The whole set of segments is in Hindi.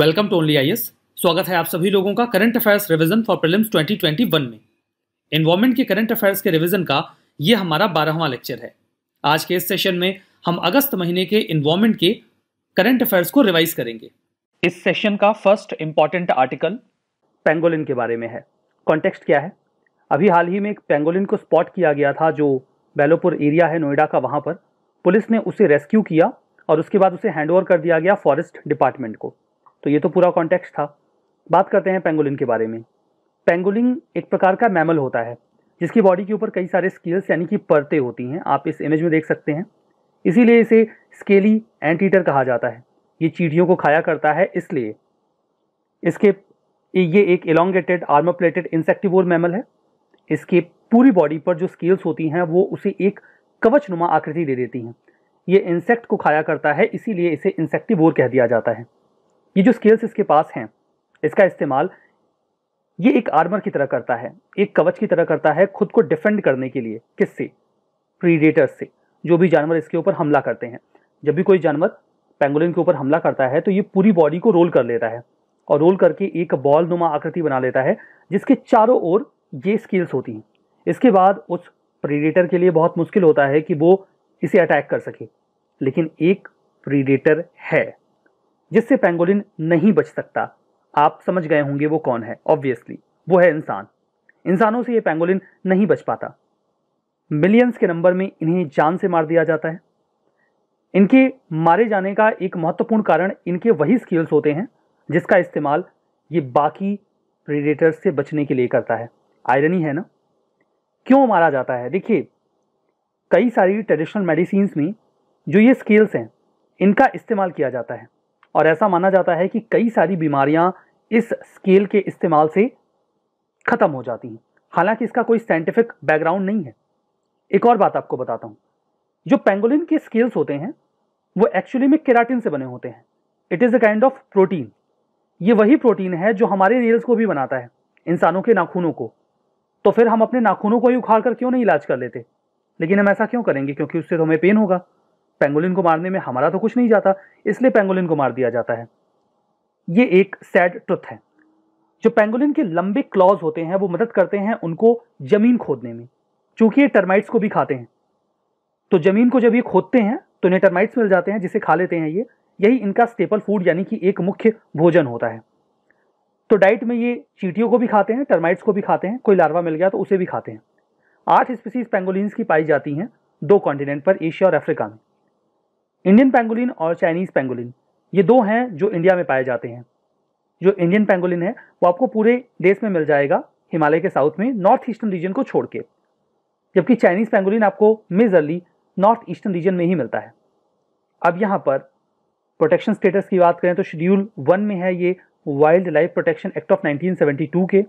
वेलकम टू ओनली आईएस स्वागत है आप सभी लोगों का current affairs revision for prelims 2021 में एनवायरमेंट के करंट अफेयर्स के रिवीजन का ये हमारा बारहवां लेक्चर है आज के इस सेशन में हम अगस्त महीने के एनवायरमेंट के करंट अफेयर्स को रिवाइज करेंगे इस सेशन का फर्स्ट इंपॉर्टेंट आर्टिकल पेंगोलिन के बारे में है कॉन्टेक्स्ट क्या है अभी हाल ही में एक पेंगोलिन को स्पॉट किया गया था जो बेलोपुर एरिया है नोएडा का वहाँ पर पुलिस ने उसे रेस्क्यू किया और उसके बाद उसे हैंडओवर कर दिया गया फॉरेस्ट डिपार्टमेंट को तो ये तो पूरा कॉन्टेक्स्ट था बात करते हैं पेंगोलिन के बारे में पेंगोलिन एक प्रकार का मैमल होता है जिसकी बॉडी के ऊपर कई सारे स्केल्स यानी कि परतें होती हैं आप इस इमेज में देख सकते हैं इसीलिए इसे स्केली एंटीटर कहा जाता है ये चीटियों को खाया करता है इसलिए इसके ये एक elongated armour plated plated insectivore mammal है इसके पूरी बॉडी पर जो स्केल्स होती हैं वो उसे एक कवच नुमा आकृति दे देती हैं ये इंसेक्ट को खाया करता है इसीलिए इसे इंसेक्टिवोर कह दिया जाता है ये जो स्केल्स इसके पास हैं इसका इस्तेमाल ये एक आर्मर की तरह करता है एक कवच की तरह करता है खुद को डिफेंड करने के लिए किससे प्रीडेटर्स से जो भी जानवर इसके ऊपर हमला करते हैं जब भी कोई जानवर पेंगुलिन के ऊपर हमला करता है तो ये पूरी बॉडी को रोल कर लेता है और रोल करके एक बॉल नुमा आकृति बना लेता है जिसके चारों ओर ये स्किल्स होती हैं इसके बाद उस प्रीडेटर के लिए बहुत मुश्किल होता है कि वो इसे अटैक कर सके लेकिन एक प्रीडेटर है जिससे पेंगोलिन नहीं बच सकता आप समझ गए होंगे वो कौन है ऑब्वियसली वो है इंसान इंसानों से ये पेंगोलिन नहीं बच पाता मिलियंस के नंबर में इन्हें जान से मार दिया जाता है इनके मारे जाने का एक महत्वपूर्ण कारण इनके वही स्किल्स होते हैं जिसका इस्तेमाल ये बाकी प्रेडेटर्स से बचने के लिए करता है आयरनी है ना क्यों मारा जाता है देखिए कई सारी ट्रेडिशनल मेडिसिन में जो ये स्किल्स हैं इनका इस्तेमाल किया जाता है और ऐसा माना जाता है कि कई सारी बीमारियां इस स्केल के इस्तेमाल से ख़त्म हो जाती हैं हालांकि इसका कोई साइंटिफिक बैकग्राउंड नहीं है एक और बात आपको बताता हूँ जो पेंगोलिन के स्केल्स होते हैं वो एक्चुअली में केराटिन से बने होते हैं it is a kind of protein ये वही प्रोटीन है जो हमारे नेल्स को भी बनाता है इंसानों के नाखूनों को तो फिर हम अपने नाखूनों को ही उखाड़ कर क्यों नहीं इलाज कर लेते लेकिन हम ऐसा क्यों करेंगे क्योंकि उससे तो हमें पेन होगा पेंगोलिन को मारने में हमारा तो कुछ नहीं जाता इसलिए पेंगोलिन को मार दिया जाता है ये एक सैड ट्रुथ है जो पेंगोलिन के लंबे क्लॉज होते हैं वो मदद करते हैं उनको जमीन खोदने में चूंकि ये टर्माइट्स को भी खाते हैं तो जमीन को जब ये खोदते हैं तो इन्हें टर्माइट्स मिल जाते हैं जिसे खा लेते हैं ये यही इनका स्टेपल फूड यानी कि एक मुख्य भोजन होता है तो डाइट में ये चीटियों को भी खाते हैं टर्माइट्स को भी खाते हैं कोई लार्वा मिल गया तो उसे भी खाते हैं आठ स्पीसीज पेंगोलिन की पाई जाती हैं दो कॉन्टिनेंट पर एशिया और अफ्रीका में इंडियन पेंगोलिन और चाइनीज पेंगुलिन ये दो हैं जो इंडिया में पाए जाते हैं जो इंडियन पेंगोलिन है वो आपको पूरे देश में मिल जाएगा हिमालय के साउथ में नॉर्थ ईस्टर्न रीजन को छोड़ के जबकि चाइनीज पेंगोलिन आपको मेजरली नॉर्थ ईस्टर्न रीजन में ही मिलता है अब यहाँ पर प्रोटेक्शन स्टेटस की बात करें तो शेड्यूल वन में है ये wild life protection act of 1972 के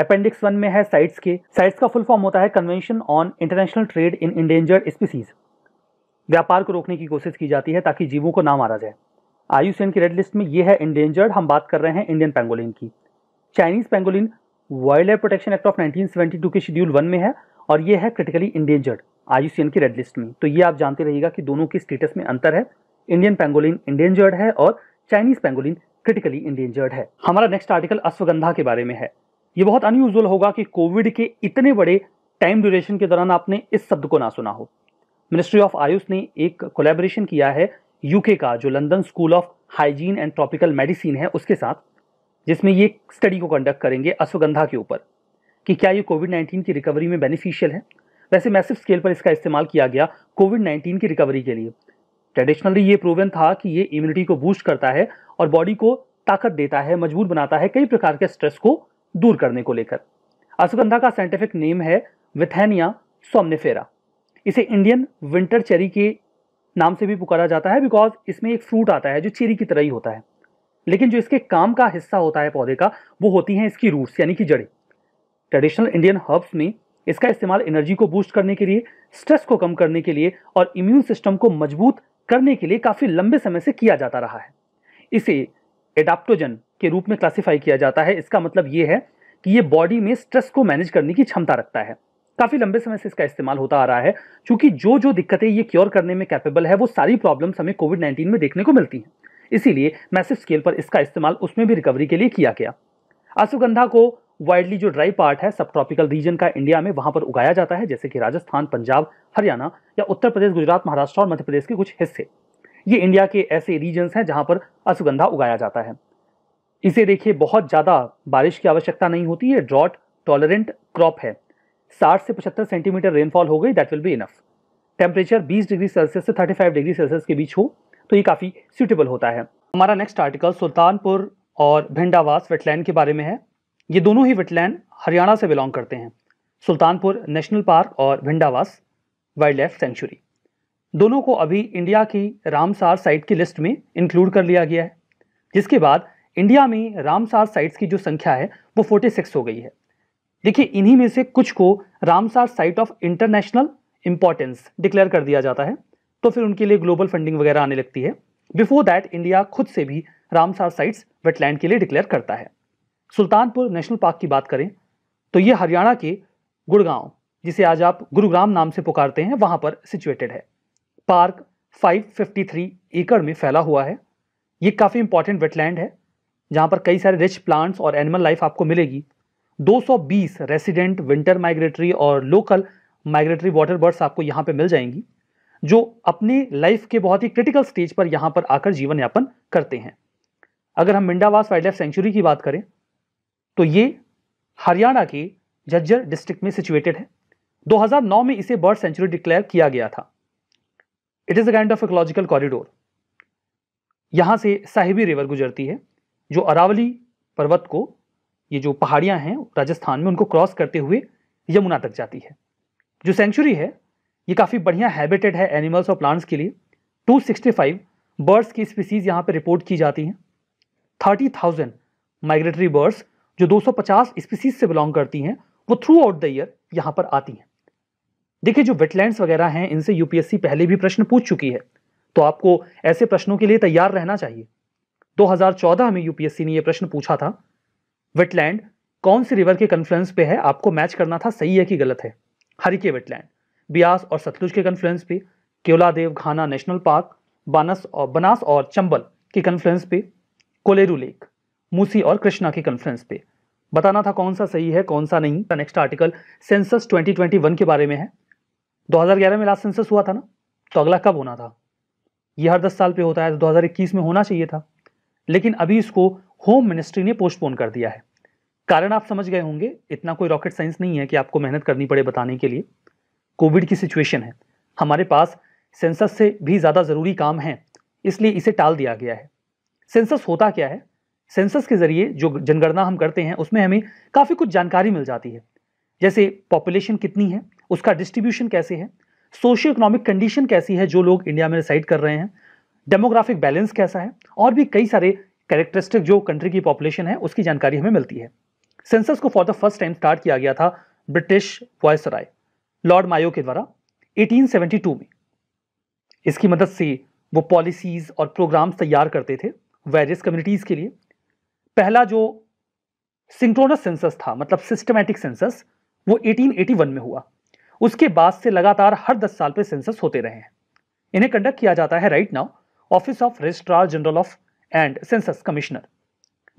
अपेंडिक्स वन में है साइट्स के साइट्स का फुल फॉर्म होता है convention on international trade in endangered species व्यापार को रोकने की कोशिश की जाती है ताकि जीवों को ना मारा जाए आयुसीएन की रेड लिस्ट में ये है इंडेंजर्ड हम बात कर रहे हैं इंडियन पेंगोलिन की Chinese pangolin wild life protection act of 1972 के शेड्यूल वन में है और ये है क्रिटिकली इंडेंजर्ड आयुसीएन की रेड लिस्ट में तो ये आप जानते रहिएगा कि दोनों के स्टेटस में अंतर है इंडियन पेंगोलिन इंडेंजर्ड है और चाइनीज पेंगोलिन क्रिटिकली इंडेंजर्ड है हमारा नेक्स्ट आर्टिकल अश्वगंधा के बारे में है ये बहुत अनयूजल होगा कि कोविड के इतने बड़े टाइम ड्यूरेशन के दौरान आपने इस शब्द को ना सुना हो मिनिस्ट्री ऑफ आयुष ने एक कोलेबोरेशन किया है यूके का जो London school of hygiene and tropical medicine है उसके साथ जिसमें ये स्टडी को कंडक्ट करेंगे अश्वगंधा के ऊपर कि क्या ये कोविड नाइन्टीन की रिकवरी में बेनिफिशियल है वैसे मैसिव स्केल पर इसका इस्तेमाल किया गया कोविड नाइन्टीन की रिकवरी के लिए ट्रेडिशनली ये प्रूवन था कि ये इम्यूनिटी को बूस्ट करता है और बॉडी को ताकत देता है मजबूत बनाता है कई प्रकार के स्ट्रेस को दूर करने को लेकर अश्वगंधा का साइंटिफिक नेम है विथेनिया सोमनेफेरा इसे इंडियन विंटर चेरी के नाम से भी पुकारा जाता है बिकॉज इसमें एक फ्रूट आता है जो चेरी की तरह ही होता है लेकिन जो इसके काम का हिस्सा होता है पौधे का वो होती हैं इसकी रूट्स यानी कि जड़ें ट्रेडिशनल इंडियन हर्ब्स में इसका इस्तेमाल एनर्जी को बूस्ट करने के लिए स्ट्रेस को कम करने के लिए और इम्यून सिस्टम को मजबूत करने के लिए काफ़ी लंबे समय से किया जाता रहा है इसे एडाप्टोजन के रूप में क्लासिफाई किया जाता है इसका मतलब ये है कि ये बॉडी में स्ट्रेस को मैनेज करने की क्षमता रखता है काफ़ी लंबे समय से इसका इस्तेमाल होता आ रहा है क्योंकि जो जो दिक्कतें ये क्योर करने में कैपेबल है वो सारी प्रॉब्लम्स हमें कोविड नाइन्टीन में देखने को मिलती हैं इसीलिए मैसिव स्केल पर इसका इस्तेमाल उसमें भी रिकवरी के लिए किया गया अश्वगंधा को वाइडली जो ड्राई पार्ट है सब ट्रॉपिकल रीजन का इंडिया में वहां पर उगाया जाता है जैसे कि राजस्थान पंजाब हरियाणा या उत्तर प्रदेश गुजरात महाराष्ट्र और मध्य प्रदेश के कुछ हिस्से ये इंडिया के ऐसे रीजन्स हैं जहां पर अश्वगंधा उगाया जाता है इसे देखिए बहुत ज़्यादा बारिश की आवश्यकता नहीं होती है ड्रॉट टॉलरेंट क्रॉप है साठ से पचहत्तर सेंटीमीटर रेनफॉल हो गई that will be enough temperature 20 degree Celsius से 35 डिग्री सेल्सियस के बीच हो तो ये काफ़ी सूटेबल होता है हमारा नेक्स्ट आर्टिकल सुल्तानपुर और भिंडावास वेटलैंड के बारे में है ये दोनों ही वेटलैंड हरियाणा से बिलोंग करते हैं सुल्तानपुर नेशनल पार्क और भिंडावास वाइल्ड लाइफ सेंचुरी दोनों को अभी इंडिया की रामसार साइट की लिस्ट में इंक्लूड कर लिया गया है जिसके बाद इंडिया में रामसार साइट्स की जो संख्या है वो 46 हो गई है देखिए इन्हीं में से कुछ को Ramsar site of international importance declare कर दिया जाता है तो फिर उनके लिए ग्लोबल फंडिंग वगैरह आने लगती है बिफोर दैट इंडिया खुद से भी रामसार साइट्स वेटलैंड के लिए डिक्लेयर करता है सुल्तानपुर नेशनल पार्क की बात करें तो ये हरियाणा के गुड़गांव जिसे आज आप गुरुग्राम नाम से पुकारते हैं वहाँ पर सिचुएटेड है पार्क 553 एकड़ में फैला हुआ है ये काफ़ी इंपॉर्टेंट वेटलैंड है जहाँ पर कई सारे रिच प्लांट्स और एनिमल लाइफ आपको मिलेगी 220 रेसिडेंट विंटर माइग्रेटरी और लोकल माइग्रेटरी वाटर बर्ड्स आपको यहाँ पे मिल जाएंगी जो अपने लाइफ के बहुत ही क्रिटिकल स्टेज पर यहाँ पर आकर जीवन यापन करते हैं अगर हम मिंडावास वाइल्ड लाइफ सेंचुरी की बात करें तो ये हरियाणा के झज्जर डिस्ट्रिक्ट में सिचुएटेड है 2009 में इसे बर्ड सेंचुरी डिक्लेयर किया गया था it is a kind of ecological corridor यहाँ से साहिबी रिवर गुजरती है जो अरावली पर्वत को ये जो पहाड़ियां हैं राजस्थान में उनको क्रॉस करते हुए यमुना तक जाती है जो सेंचुरी है ये काफ़ी बढ़िया हैबिटेड है एनिमल्स और प्लांट्स के लिए 265 बर्ड्स की स्पीसीज़ यहाँ पर रिपोर्ट की जाती हैं 30,000 माइग्रेटरी बर्ड्स जो 250 स्पीसीज से बिलोंग करती हैं वो थ्रू आउट द ईयर यहाँ पर आती हैं देखिए जो वेटलैंड्स वगैरह हैं इनसे यूपीएससी पहले भी प्रश्न पूछ चुकी है तो आपको ऐसे प्रश्नों के लिए तैयार रहना चाहिए 2014 में यूपीएससी ने यह प्रश्न पूछा था वेटलैंड कौन सी रिवर के कन्फ्लुएंस पे है आपको मैच करना था सही है कि गलत है हरिके वेटलैंड ब्यास और सतलुज के कन्फ्लुएंस पे केवलादेव घाना नेशनल पार्क बानस और बनास और चंबल के कन्फ्लुएंस पे कोलेरू लेक मूसी और कृष्णा के कन्फ्लुएंस पे बताना था कौन सा सही है कौन सा नहीं नेक्स्ट आर्टिकल सेंसस 2021 के बारे में है 2011 में लास्ट सेंसस हुआ था ना तो अगला कब होना था ये हर 10 साल पे होता है तो 2021 में होना चाहिए था लेकिन अभी इसको होम मिनिस्ट्री ने पोस्टपोन कर दिया है कारण आप समझ गए होंगे इतना कोई रॉकेट साइंस नहीं है कि आपको मेहनत करनी पड़े बताने के लिए कोविड की सिचुएशन है हमारे पास सेंसस से भी ज़्यादा ज़रूरी काम है इसलिए इसे टाल दिया गया है सेंसस होता क्या है सेंसस के ज़रिए जो जनगणना हम करते हैं उसमें हमें काफ़ी कुछ जानकारी मिल जाती है जैसे पॉपुलेशन कितनी है उसका डिस्ट्रीब्यूशन कैसे है सोशो इकोनॉमिक कंडीशन कैसी है जो लोग इंडिया में रिसाइड कर रहे हैं डेमोग्राफिक बैलेंस कैसा है और भी कई सारे कैरेक्टरिस्टिक जो कंट्री की पॉपुलेशन है उसकी जानकारी हमें मिलती है सेंसस को for the first time start किया गया था ब्रिटिश वॉयस लॉर्ड मायो के द्वारा 1872 में इसकी मदद से वो पॉलिसीज और प्रोग्राम्स तैयार करते थे वेरियस कम्युनिटीज़ के लिए पहला जो सिंक्रोनस सेंसस था मतलब सिस्टमैटिक सेंसस वो 1881 में हुआ उसके बाद से लगातार हर 10 साल पे सेंसस होते रहे हैं इन्हें कंडक्ट किया जाता है right now office of registrar general of and census commissioner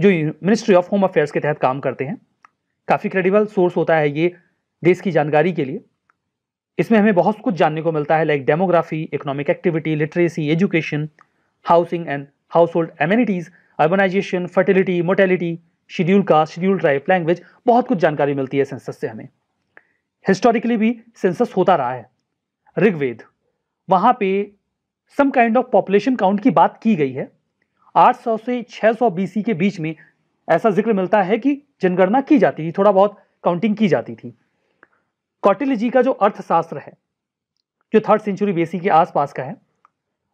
जो मिनिस्ट्री ऑफ होम अफेयर्स के तहत काम करते हैं काफ़ी क्रेडिबल सोर्स होता है ये देश की जानकारी के लिए इसमें हमें बहुत कुछ जानने को मिलता है like demography economic activity literacy education housing and household amenities urbanization fertility mortality schedule caste schedule tribe language बहुत कुछ जानकारी मिलती है सेंसस से हमें हिस्टोरिकली भी सेंसस होता रहा है ऋग्वेद वहाँ पे some kind of population count की बात की गई है 800 से 600 बीसी के बीच में ऐसा जिक्र मिलता है कि जनगणना की जाती थी थोड़ा बहुत काउंटिंग की जाती थी कौटिल्य जी का जो अर्थशास्त्र है जो थर्ड सेंचुरी बीसी के आसपास का है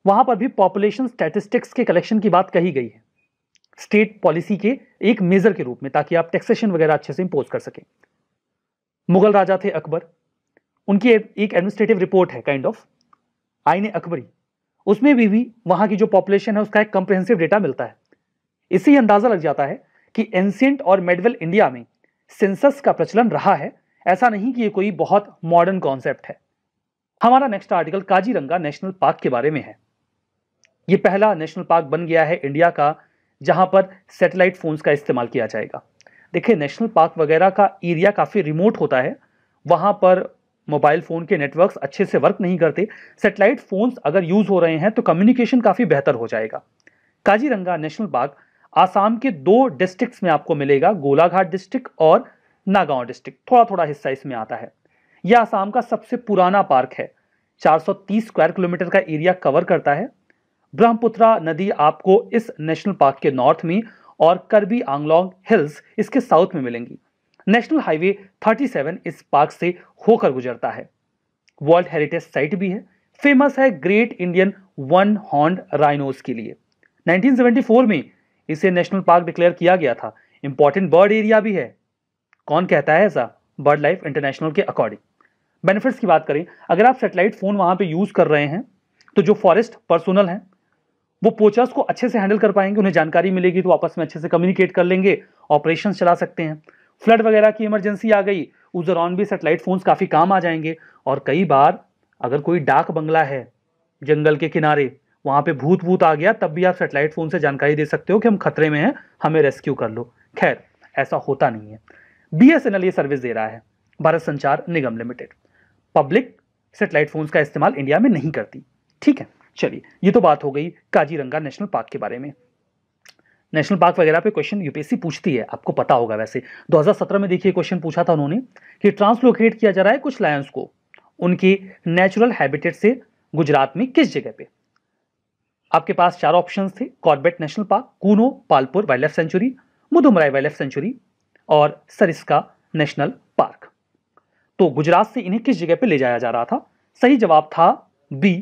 वहां पर भी पॉपुलेशन स्टैटिस्टिक्स के कलेक्शन की बात कही गई है स्टेट पॉलिसी के एक मेजर के रूप में ताकि आप टैक्सेशन वगैरह अच्छे से इंपोज कर सकें मुगल राजा थे अकबर उनकी एक एडमिनिस्ट्रेटिव रिपोर्ट है काइंड ऑफ आईने अकबरी उसमें भी, भी वहां की जो पॉपुलेशन है उसका एक कंप्रेहेंसिव डेटा मिलता है इससे अंदाज़ा लग जाता है कि एंसियंट और मेडवल इंडिया में सेंसस का प्रचलन रहा है ऐसा नहीं कि ये कोई बहुत मॉडर्न कॉन्सेप्ट है हमारा next article Kaziranga national park के बारे में है ये पहला नेशनल पार्क बन गया है इंडिया का जहां पर सैटेलाइट फोन्स का इस्तेमाल किया जाएगा देखिए नेशनल पार्क वगैरह का एरिया काफ़ी रिमोट होता है वहां पर मोबाइल फ़ोन के नेटवर्क्स अच्छे से वर्क नहीं करते सेटेलाइट फ़ोन्स अगर यूज़ हो रहे हैं तो कम्युनिकेशन काफ़ी बेहतर हो जाएगा काजीरंगा नेशनल पार्क आसाम के दो डिस्ट्रिक्ट्स में आपको मिलेगा गोलाघाट डिस्ट्रिक्ट और नागांव डिस्ट्रिक्ट थोड़ा थोड़ा हिस्सा इसमें आता है यह आसाम का सबसे पुराना पार्क है 430 स्क्वायर किलोमीटर का एरिया कवर करता है ब्रह्मपुत्रा नदी आपको इस नेशनल पार्क के नॉर्थ में और करबी आंगलोंग हिल्स इसके साउथ में मिलेंगी नेशनल हाईवे 37 इस पार्क से होकर गुजरता है वर्ल्ड हेरिटेज साइट भी है फेमस है great Indian one horn rhinos के लिए 1974 में इसे नेशनल पार्क डिक्लेयर किया गया था इंपॉर्टेंट बर्ड एरिया भी है कौन कहता है ऐसा बर्ड लाइफ इंटरनेशनल के अकॉर्डिंग बेनिफिट्स की बात करें अगर आप सेटेलाइट फ़ोन वहां पे यूज़ कर रहे हैं तो जो फॉरेस्ट पर्सोनल हैं वो पोचर्स को अच्छे से हैंडल कर पाएंगे उन्हें जानकारी मिलेगी तो आपस में अच्छे से कम्युनिकेट कर लेंगे ऑपरेशन चला सकते हैं फ्लड वगैरह की इमरजेंसी आ गई उस दौरान भी सेटेलाइट फ़ोन्स काफ़ी काम आ जाएंगे और कई बार अगर कोई डाक बंगला है जंगल के किनारे वहाँ पे भूत भूत आ गया तब भी आप सेटेलाइट फ़ोन से जानकारी दे सकते हो कि हम खतरे में हैं हमें रेस्क्यू कर लो खैर ऐसा होता नहीं है बी ये सर्विस दे रहा है Bharat Sanchar Nigam limited public satellite phones का इस्तेमाल इंडिया में नहीं करती ठीक है चलिए ये तो बात हो गई काजीरंगा नेशनल पार्क के बारे में नेशनल पार्क वगैरह पे क्वेश्चन यूपीएससी पूछती है आपको पता होगा वैसे 2017 में देखिए क्वेश्चन पूछा था उन्होंने कि ट्रांसलोकेट किया जा रहा है कुछ लायंस को उनकी नेचुरल हैबिटेट से गुजरात में किस जगह पे आपके पास चार ऑप्शंस थे Corbett national park Kuno Palpur wildlife sanctuary Mudumalai wildlife sanctuary और सरिस्का नेशनल पार्क तो गुजरात से इन्हें किस जगह पे ले जाया जा रहा था सही जवाब था B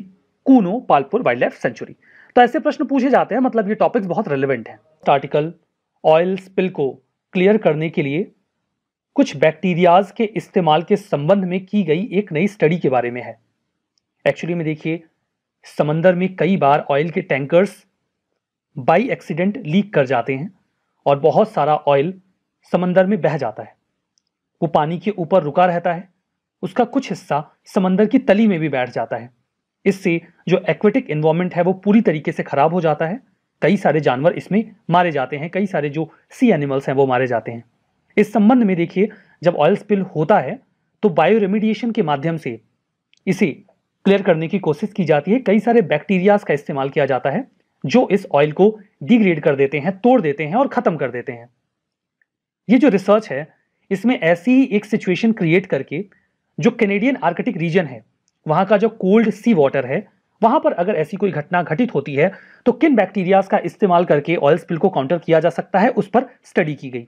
Kuno Palpur wildlife sanctuary तो ऐसे प्रश्न पूछे जाते हैं मतलब ये टॉपिक्स बहुत रेलिवेंट हैं आर्टिकल ऑयल स्पिल को क्लियर करने के लिए कुछ बैक्टीरियाज के इस्तेमाल के संबंध में की गई एक नई स्टडी के बारे में है एक्चुअली में देखिए समंदर में कई बार ऑयल के टैंकर्स बाई एक्सीडेंट लीक कर जाते हैं और बहुत सारा ऑयल समंदर में बह जाता है वो पानी के ऊपर रुका रहता है उसका कुछ हिस्सा समंदर की तली में भी बैठ जाता है इससे जो एक्वेटिक इन्वायरमेंट है वो पूरी तरीके से ख़राब हो जाता है कई सारे जानवर इसमें मारे जाते हैं कई सारे जो सी एनिमल्स हैं वो मारे जाते हैं इस संबंध में देखिए जब ऑयल स्पिल होता है तो बायो रेमिडिएशन के माध्यम से इसे क्लियर करने की कोशिश की जाती है कई सारे बैक्टीरियाज का इस्तेमाल किया जाता है जो इस ऑयल को डिग्रेड कर देते हैं तोड़ देते हैं और ख़त्म कर देते हैं ये जो रिसर्च है इसमें ऐसी ही एक सिचुएशन क्रिएट करके जो कैनेडियन आर्कटिक रीजन है वहां का जो कोल्ड सी वाटर है वहां पर अगर ऐसी कोई घटना घटित होती है तो किन बैक्टीरियाज का इस्तेमाल करके ऑयल स्पिल को काउंटर किया जा सकता है उस पर स्टडी की गई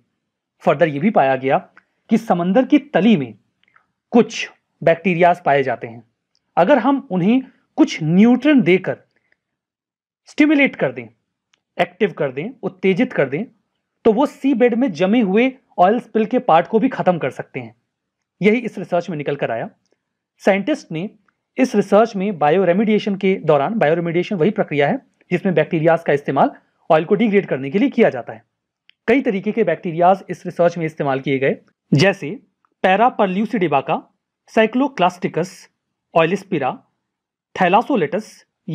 फर्दर यह भी पाया गया कि समंदर की तली में कुछ बैक्टीरियाज पाए जाते हैं अगर हम उन्हें कुछ न्यूट्रन देकर स्टिमुलेट कर दें एक्टिव कर दें उत्तेजित कर दें तो वो सी बेड में जमे हुए ऑयल स्पिल के पार्ट को भी खत्म कर सकते हैं यही इस रिसर्च में निकल कर आया साइंटिस्ट ने इस रिसर्च में बायो रेमिडिएशन के दौरान बायो रेमिडिएशन वही प्रक्रिया है जिसमें बैक्टीरियाज का इस्तेमाल ऑयल को डिग्रेड करने के लिए किया जाता है कई तरीके के बैक्टीरियाज इस रिसर्च में इस्तेमाल किए गए जैसे पैरापरल्यूसिडिबाका साइक्लोक्लास्टिकस ऑयलिस्पिरा थैलासोलेटस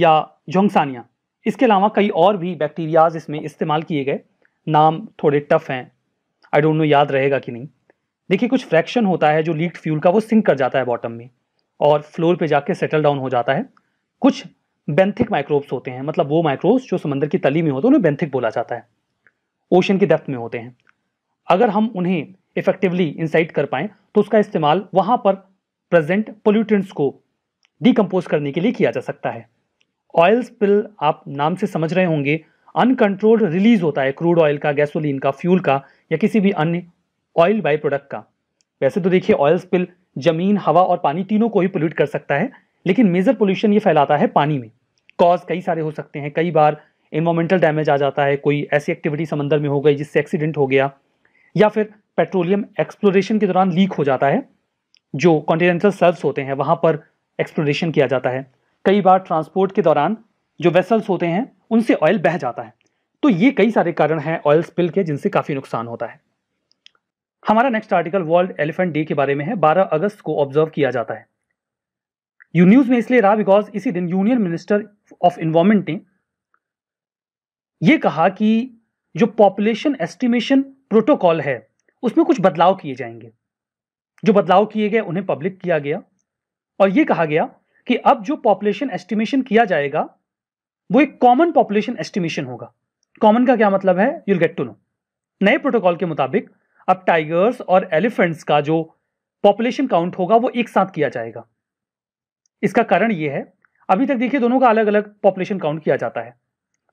या झोंगसानिया इसके अलावा कई और भी बैक्टीरियाज इसमें इस्तेमाल किए गए नाम थोड़े टफ हैं आई डोंट नो याद रहेगा कि नहीं देखिए कुछ फ्रैक्शन होता है जो लीक फ्यूल का वो सिंक कर जाता है बॉटम में और फ्लोर पे जाके सेटल डाउन हो जाता है कुछ बेंथिक माइक्रोब्स होते हैं मतलब वो माइक्रोब्स जो समंदर की तली में होते हैं उन्हें बेंथिक बोला जाता है ओशन की डेप्थ में होते हैं अगर हम उन्हें इफेक्टिवली इंसाइट कर पाएं तो उसका इस्तेमाल वहाँ पर प्रेजेंट पोल्यूटेंट्स को डिकम्पोज करने के लिए किया जा सकता है ऑयल स्पिल आप नाम से समझ रहे होंगे अनकंट्रोल्ड रिलीज होता है क्रूड ऑयल का गैसोलीन का फ्यूल का या किसी भी अन्य ऑयल बाई प्रोडक्ट का वैसे तो देखिए ऑयल स्पिल जमीन हवा और पानी तीनों को ही पोल्यूट कर सकता है लेकिन मेजर पोल्यूशन ये फैलाता है पानी में कॉज कई सारे हो सकते हैं कई बार इन्वामेंटल डैमेज आ जाता है कोई ऐसी एक्टिविटी समंदर में हो गई जिससे एक्सीडेंट हो गया या फिर पेट्रोलियम एक्सप्लोरेशन के दौरान लीक हो जाता है जो कॉन्टिनेंटल सर्व्स होते हैं वहाँ पर एक्सप्लोरेशन किया जाता है कई बार ट्रांसपोर्ट के दौरान जो वेसल्स होते हैं उनसे ऑयल बह जाता है तो ये कई सारे कारण हैं ऑयल स्पिल के जिनसे काफ़ी नुकसान होता है हमारा next article world elephant day के बारे में है 12 अगस्त को ऑब्जर्व किया जाता है यू न्यूज में इसलिए रहा बिकॉज इसी दिन यूनियन मिनिस्टर ऑफ इन्वायरमेंट ने यह कहा कि जो पॉपुलेशन एस्टिमेशन प्रोटोकॉल है उसमें कुछ बदलाव किए जाएंगे जो बदलाव किए गए उन्हें पब्लिक किया गया और यह कहा गया कि अब जो पॉपुलेशन एस्टिमेशन किया जाएगा वो एक कॉमन पॉपुलेशन एस्टिमेशन होगा कॉमन का क्या मतलब है यूल गेट टू नो नए प्रोटोकॉल के मुताबिक अब टाइगर्स और एलिफेंट्स का जो पॉपुलेशन काउंट होगा वो एक साथ किया जाएगा इसका कारण ये है अभी तक देखिए दोनों का अलग अलग पॉपुलेशन काउंट किया जाता है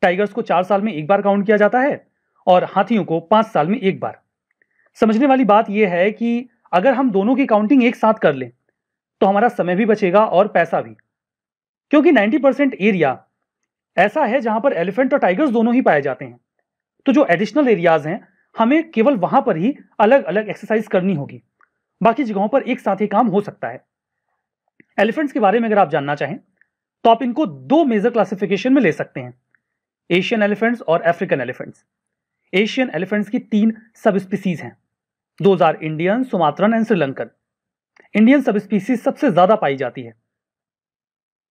टाइगर्स को चार साल में एक बार काउंट किया जाता है और हाथियों को पांच साल में एक बार समझने वाली बात यह है कि अगर हम दोनों की काउंटिंग एक साथ कर लें तो हमारा समय भी बचेगा और पैसा भी क्योंकि 90 परसेंट एरिया ऐसा है जहां पर एलिफेंट और टाइगर्स दोनों ही पाए जाते हैं तो जो एडिशनल एरियाज हैं हमें केवल वहां पर ही अलग अलग एक्सरसाइज करनी होगी बाकी जगहों पर एक साथ ही काम हो सकता है एलिफेंट्स के बारे में अगर आप जानना चाहें तो आप इनको दो मेजर क्लासिफिकेशन में ले सकते हैं एशियन एलिफेंट्स और अफ्रीकन एलिफेंट्स एशियन एलिफेंट्स की तीन सब स्पीसीज हैं दो are Indian Sumatran and Sri Lankan Indian subspecies सबसे ज्यादा पाई जाती है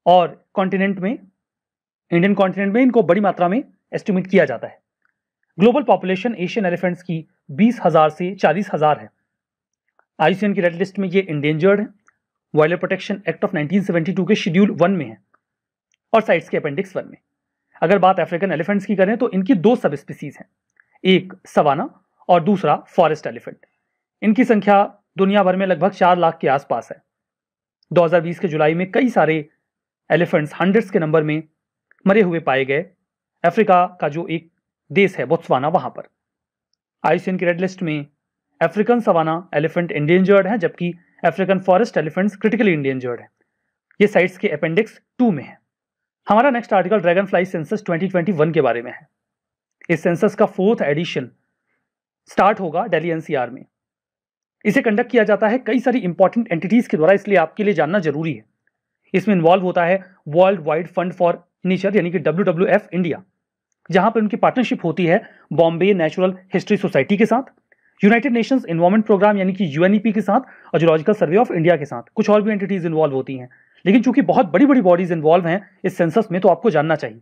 और कॉन्टिनेंट में इंडियन कॉन्टिनेंट में इनको बड़ी मात्रा में एस्टिमेट किया जाता है ग्लोबल पॉपुलेशन एशियन एलिफेंट्स की बीस हज़ार से चालीस हज़ार है आई की रेड लिस्ट में ये इंडेंजर्ड है वायलर प्रोटेक्शन एक्ट ऑफ 1972 के शेड्यूल वन में है और साइट्स के अपेंडिक्स वन में अगर बात अफ्रीकन एलिफेंट्स की करें तो इनकी दो सब स्पीसीज हैं एक सवाना और दूसरा फॉरेस्ट एलिफेंट इनकी संख्या दुनिया भर में लगभग चार लाख के आसपास है 2020 के जुलाई में कई सारे एलिफेंट्स हंड्रेड्स के नंबर में मरे हुए पाए गए अफ्रीका का जो एक देश है बोत्सवाना वहां पर आयुषियन की रेड लिस्ट में अफ्रीकन सवाना एलिफेंट इंडेंजर्ड है जबकि African forest elephants critically endangered है ये साइट्स के अपेंडिक्स टू में है हमारा next article dragonfly census 2021 के बारे में है इस सेंसस का फोर्थ एडिशन स्टार्ट होगा डेली एनसीआर में इसे कंडक्ट किया जाता है कई सारी इंपॉर्टेंट एंटिटीज के द्वारा इसलिए आपके लिए जानना जरूरी है इसमें इन्वॉल्व होता है world wide fund for nature यानी कि डब्ल्यू इंडिया जहां पर उनकी पार्टनरशिप होती है बॉम्बे नेचुरल हिस्ट्री सोसाइटी के साथ यूनाइटेड नेशंस इन्वॉर्मेंट प्रोग्राम यानी कि यूएनईपी के साथ और जोलॉजिकल सर्वे ऑफ इंडिया के साथ कुछ और भी एंटिटीज इन्वॉल्व होती हैं लेकिन चूंकि बहुत बड़ी बड़ी बॉडीज इन्वॉल्व हैं इस सेंसस में तो आपको जानना चाहिए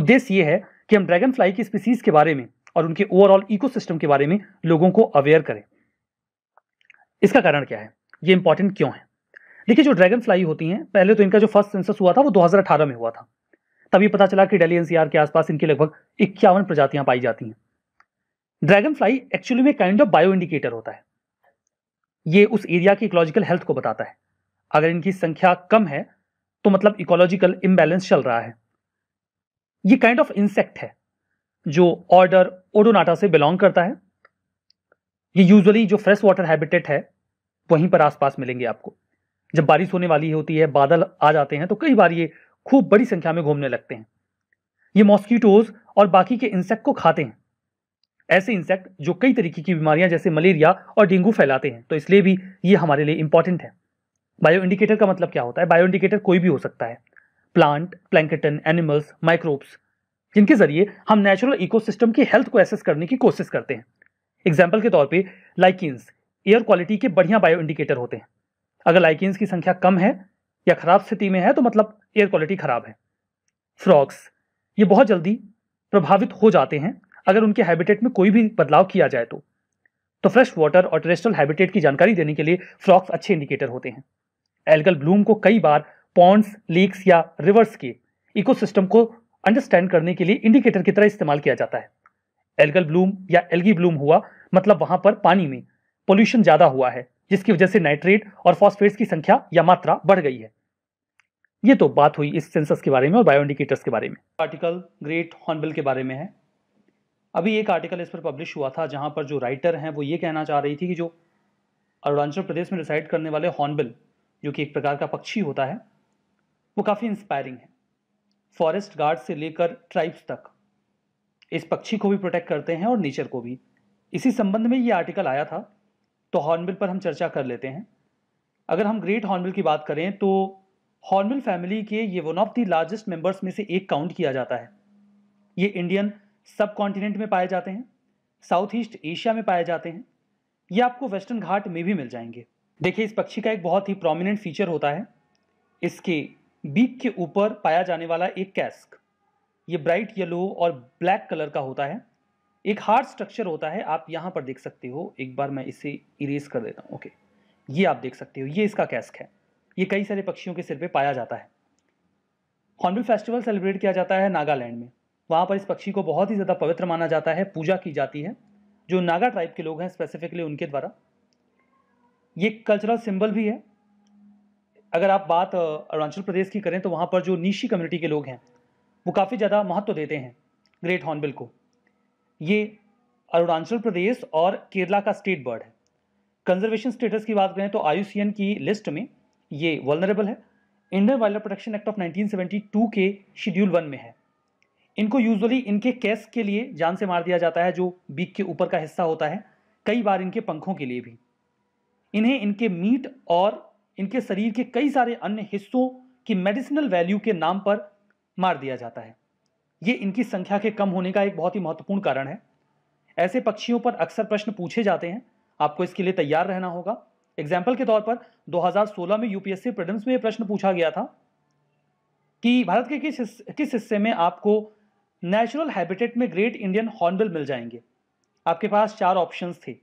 उद्देश्य ये है कि हम ड्रैगन फ्लाई की स्पीसीज के बारे में और उनके ओवरऑल इकोसिस्टम के बारे में लोगों को अवेयर करें इसका कारण क्या है ये इंपॉर्टेंट क्यों है देखिए जो ड्रैगन फ्लाई होती हैं पहले तो इनका जो फर्स्ट सेंसस हुआ था वो 2018 में हुआ था तभी पता चला कि डेली एनसीआर के आसपास इनकी लगभग इक्यावन प्रजातियां पाई जाती हैं ड्रैगन फ्लाई एक्चुअली में काइंड ऑफ बायो इंडिकेटर होता है ये उस एरिया की इकोलॉजिकल हेल्थ को बताता है अगर इनकी संख्या कम है तो मतलब इकोलॉजिकल इम्बेलेंस चल रहा है ये काइंड ऑफ इंसेक्ट है जो ऑर्डर ओडोनाटा से बिलोंग करता है ये यूजुअली जो फ्रेश वाटर हैबिटेट है वहीं पर आसपास मिलेंगे आपको जब बारिश होने वाली होती है बादल आ जाते हैं तो कई बार ये खूब बड़ी संख्या में घूमने लगते हैं ये मॉस्कीटोज और बाकी के इंसेक्ट को खाते हैं ऐसे इंसेक्ट जो कई तरीके की बीमारियां जैसे मलेरिया और डेंगू फैलाते हैं तो इसलिए भी ये हमारे लिए इंपॉर्टेंट है बायो इंडिकेटर का मतलब क्या होता है बायो इंडिकेटर कोई भी हो सकता है प्लांट प्लैंकेटन एनिमल्स माइक्रोब्स जिनके जरिए हम नेचुरल इकोसिस्टम की हेल्थ को एसेस करने की कोशिश करते हैं एग्जाम्पल के तौर पर लाइकिन्स एयर क्वालिटी के बढ़िया बायो इंडिकेटर होते हैं अगर लाइकिन्स की संख्या कम है या खराब स्थिति में है तो मतलब एयर क्वालिटी खराब है फ्रॉक्स ये बहुत जल्दी प्रभावित हो जाते हैं अगर उनके हैबिटेट में कोई भी बदलाव किया जाए तो तो फ्रेश वाटर और टेरेस्ट्रल हैबिटेट की जानकारी देने के लिए फ्रॉक्स अच्छे इंडिकेटर होते हैं एल्गल ब्लूम को कई बार पॉन्ड्स लेक्स या रिवर्स के इकोसिस्टम को अंडरस्टैंड करने के लिए इंडिकेटर की तरह इस्तेमाल किया जाता है एल्गल ब्लूम या एल्गी ब्लूम हुआ मतलब वहां पर पानी में पोल्यूशन ज्यादा हुआ है जिसकी वजह से नाइट्रेट और फॉस्फेट्स की संख्या या मात्रा बढ़ गई है ये तो बात हुई इस सेंसस के बारे में और बायो इंडिकेटर्स के बारे में आर्टिकल ग्रेट हॉर्नबिल के बारे में है अभी एक आर्टिकल इस पर पब्लिश हुआ था जहाँ पर जो राइटर हैं वो ये कहना चाह रही थी कि जो अरुणाचल प्रदेश में रिसाइड करने वाले हॉर्नबिल जो कि एक प्रकार का पक्षी होता है वो काफ़ी इंस्पायरिंग है फॉरेस्ट गार्ड से लेकर ट्राइब्स तक इस पक्षी को भी प्रोटेक्ट करते हैं और नेचर को भी इसी संबंध में ये आर्टिकल आया था तो हॉर्नबिल पर हम चर्चा कर लेते हैं अगर हम ग्रेट हॉर्नबिल की बात करें तो हॉर्नविल फैमिली के ये one of the largest members में से एक काउंट किया जाता है ये इंडियन सब कॉन्टिनेंट में पाए जाते हैं साउथ ईस्ट एशिया में पाए जाते हैं ये आपको वेस्टर्न घाट में भी मिल जाएंगे देखिए इस पक्षी का एक बहुत ही प्रोमिनेंट फीचर होता है इसके बीक के ऊपर पाया जाने वाला एक कैस्क ये ब्राइट येलो और ब्लैक कलर का होता है एक हार्ड स्ट्रक्चर होता है आप यहाँ पर देख सकते हो एक बार मैं इसे इरेज कर देता हूँ ओके ये आप देख सकते हो ये इसका कैस्क है ये कई सारे पक्षियों के सिर पे पाया जाता है हॉर्नबिल फेस्टिवल सेलिब्रेट किया जाता है नागालैंड में वहाँ पर इस पक्षी को बहुत ही ज़्यादा पवित्र माना जाता है पूजा की जाती है जो नागा ट्राइब के लोग हैं स्पेसिफिकली उनके द्वारा ये कल्चरल सिंबल भी है अगर आप बात अरुणाचल प्रदेश की करें तो वहाँ पर जो निशी कम्युनिटी के लोग हैं वो काफ़ी ज़्यादा महत्व देते हैं ग्रेट हॉर्नबिल को ये अरुणाचल प्रदेश और केरला का स्टेट बर्ड है कंजर्वेशन स्टेटस की बात करें तो आई की लिस्ट में ये वॉलरेबल है Indian wild protection act of 1972 के शेड्यूल वन में है इनको यूजुअली इनके कैस के लिए जान से मार दिया जाता है जो बीक के ऊपर का हिस्सा होता है कई बार इनके पंखों के लिए भी इन्हें इनके मीट और इनके शरीर के कई सारे अन्य हिस्सों की मेडिसिनल वैल्यू के नाम पर मार दिया जाता है ये इनकी संख्या के कम होने का एक बहुत ही महत्वपूर्ण कारण है ऐसे पक्षियों पर अक्सर प्रश्न पूछे जाते हैं आपको इसके लिए तैयार रहना होगा एग्जाम्पल के तौर पर 2016 में यूपीएससी प्रिलिम्स में यह प्रश्न पूछा गया था कि भारत के किस किस हिस्से में आपको नेचुरल हैबिटेट में ग्रेट इंडियन हॉर्नबिल मिल जाएंगे आपके पास चार ऑप्शंस थे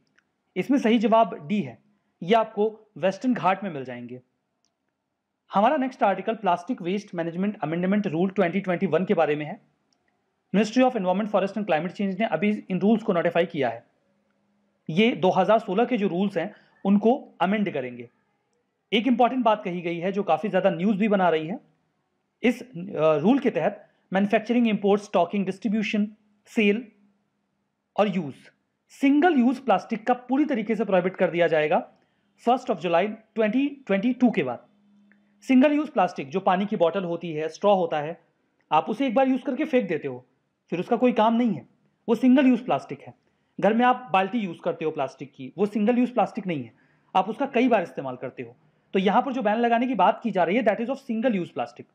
इसमें सही जवाब डी है ये आपको वेस्टर्न घाट में मिल जाएंगे हमारा next article plastic waste management amendment rule 2021 के बारे में है ministry of environment forest and climate change ने अभी इन रूल्स को नोटिफाई किया है ये 2016 के जो रूल्स हैं उनको अमेंड करेंगे एक इंपॉर्टेंट बात कही गई है जो काफ़ी ज़्यादा न्यूज़ भी बना रही है इस रूल के तहत manufacturing import stocking distribution sale और यूज़ सिंगल यूज़ प्लास्टिक का पूरी तरीके से प्रोहिबिट कर दिया जाएगा फर्स्ट ऑफ जुलाई 2022 के बाद सिंगल यूज़ प्लास्टिक जो पानी की बॉटल होती है स्ट्रॉ होता है आप उसे एक बार यूज़ करके फेंक देते हो फिर उसका कोई काम नहीं है वो सिंगल यूज़ प्लास्टिक है घर में आप बाल्टी यूज़ करते हो प्लास्टिक की वो सिंगल यूज़ प्लास्टिक नहीं है आप उसका कई बार इस्तेमाल करते हो तो यहाँ पर जो बैन लगाने की बात की जा रही है that is of single use plastic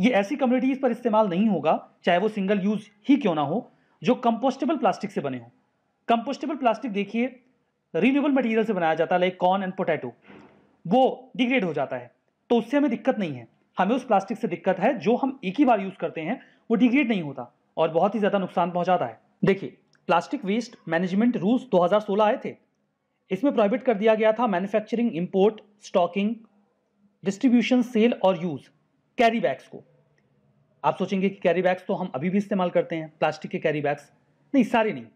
ये ऐसी कम्युनिटीज़ पर इस्तेमाल नहीं होगा चाहे वो सिंगल यूज़ ही क्यों ना हो जो कंपोस्टेबल प्लास्टिक से बने हों कंपोस्टेबल प्लास्टिक देखिए रीन्यूएबल मटेरियल से बनाया जाता है लाइक कॉर्न एंड पोटैटो वो डिग्रेड हो जाता है तो उससे हमें दिक्कत नहीं है हमें उस प्लास्टिक से दिक्कत है जो हम एक ही बार यूज़ करते हैं वो डिग्रेड नहीं होता और बहुत ही ज़्यादा नुकसान पहुँचाता है देखिए प्लास्टिक वेस्ट मैनेजमेंट रूल्स 2016 आए थे इसमें प्रोहिबिट कर दिया गया था manufacturing import stocking distribution sale और यूज कैरी बैग्स को आप सोचेंगे कि कैरी बैग्स तो हम अभी भी इस्तेमाल करते हैं प्लास्टिक के कैरी बैग्स नहीं सारे नहीं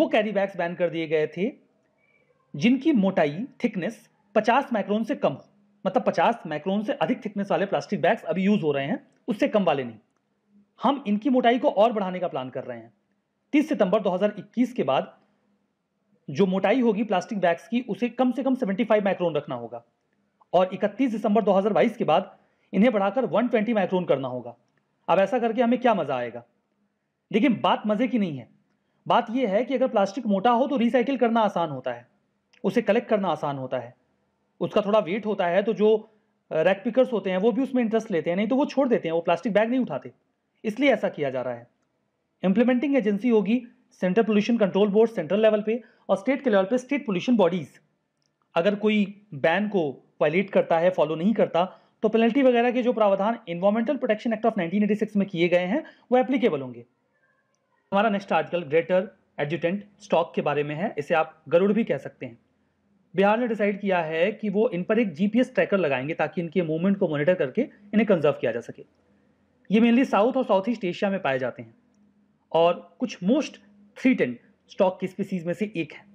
वो कैरी बैग्स बैन कर दिए गए थे जिनकी मोटाई थिकनेस 50 माइक्रोन से कम हो मतलब 50 माइक्रोन से अधिक थिकनेस वाले प्लास्टिक बैग्स अभी यूज हो रहे हैं उससे कम वाले नहीं हम इनकी मोटाई को और बढ़ाने का प्लान कर रहे हैं 30 सितंबर 2021 के बाद जो मोटाई होगी प्लास्टिक बैग्स की उसे कम से कम 75 माइक्रोन रखना होगा और 31 दिसंबर 2022 के बाद इन्हें बढ़ाकर 120 माइक्रोन करना होगा अब ऐसा करके हमें क्या मज़ा आएगा लेकिन बात मज़े की नहीं है बात यह है कि अगर प्लास्टिक मोटा हो तो रिसाइकिल करना आसान होता है उसे कलेक्ट करना आसान होता है उसका थोड़ा वेट होता है तो जो रैक पिकर्स होते हैं वो भी उसमें इंटरेस्ट लेते हैं नहीं तो वो छोड़ देते हैं वो प्लास्टिक बैग नहीं उठाते इसलिए ऐसा किया जा रहा है इंप्लीमेंटिंग एजेंसी होगी central pollution control board central level पे और स्टेट के लेवल पे स्टेट पोल्यूशन बॉडीज अगर कोई बैन को वायलेट करता है फॉलो नहीं करता तो पेनल्टी वगैरह के जो प्रावधान इन्वायरमेंटल प्रोटेक्शन एक्ट ऑफ 1986 में किए गए हैं वो एप्लीकेबल होंगे हमारा next article greater adjutant stork के बारे में है इसे आप गरुड़ भी कह सकते हैं बिहार ने डिसाइड किया है कि वो इन पर एक जीपीएस ट्रैकर लगाएंगे ताकि इनके मूवमेंट को मॉनिटर करके इन्हें कंजर्व किया जा सके ये मेनली साउथ और साउथ ईस्ट एशिया में पाए जाते हैं और कुछ मोस्ट थ्री टेन स्टॉक की स्पीसीज में से एक है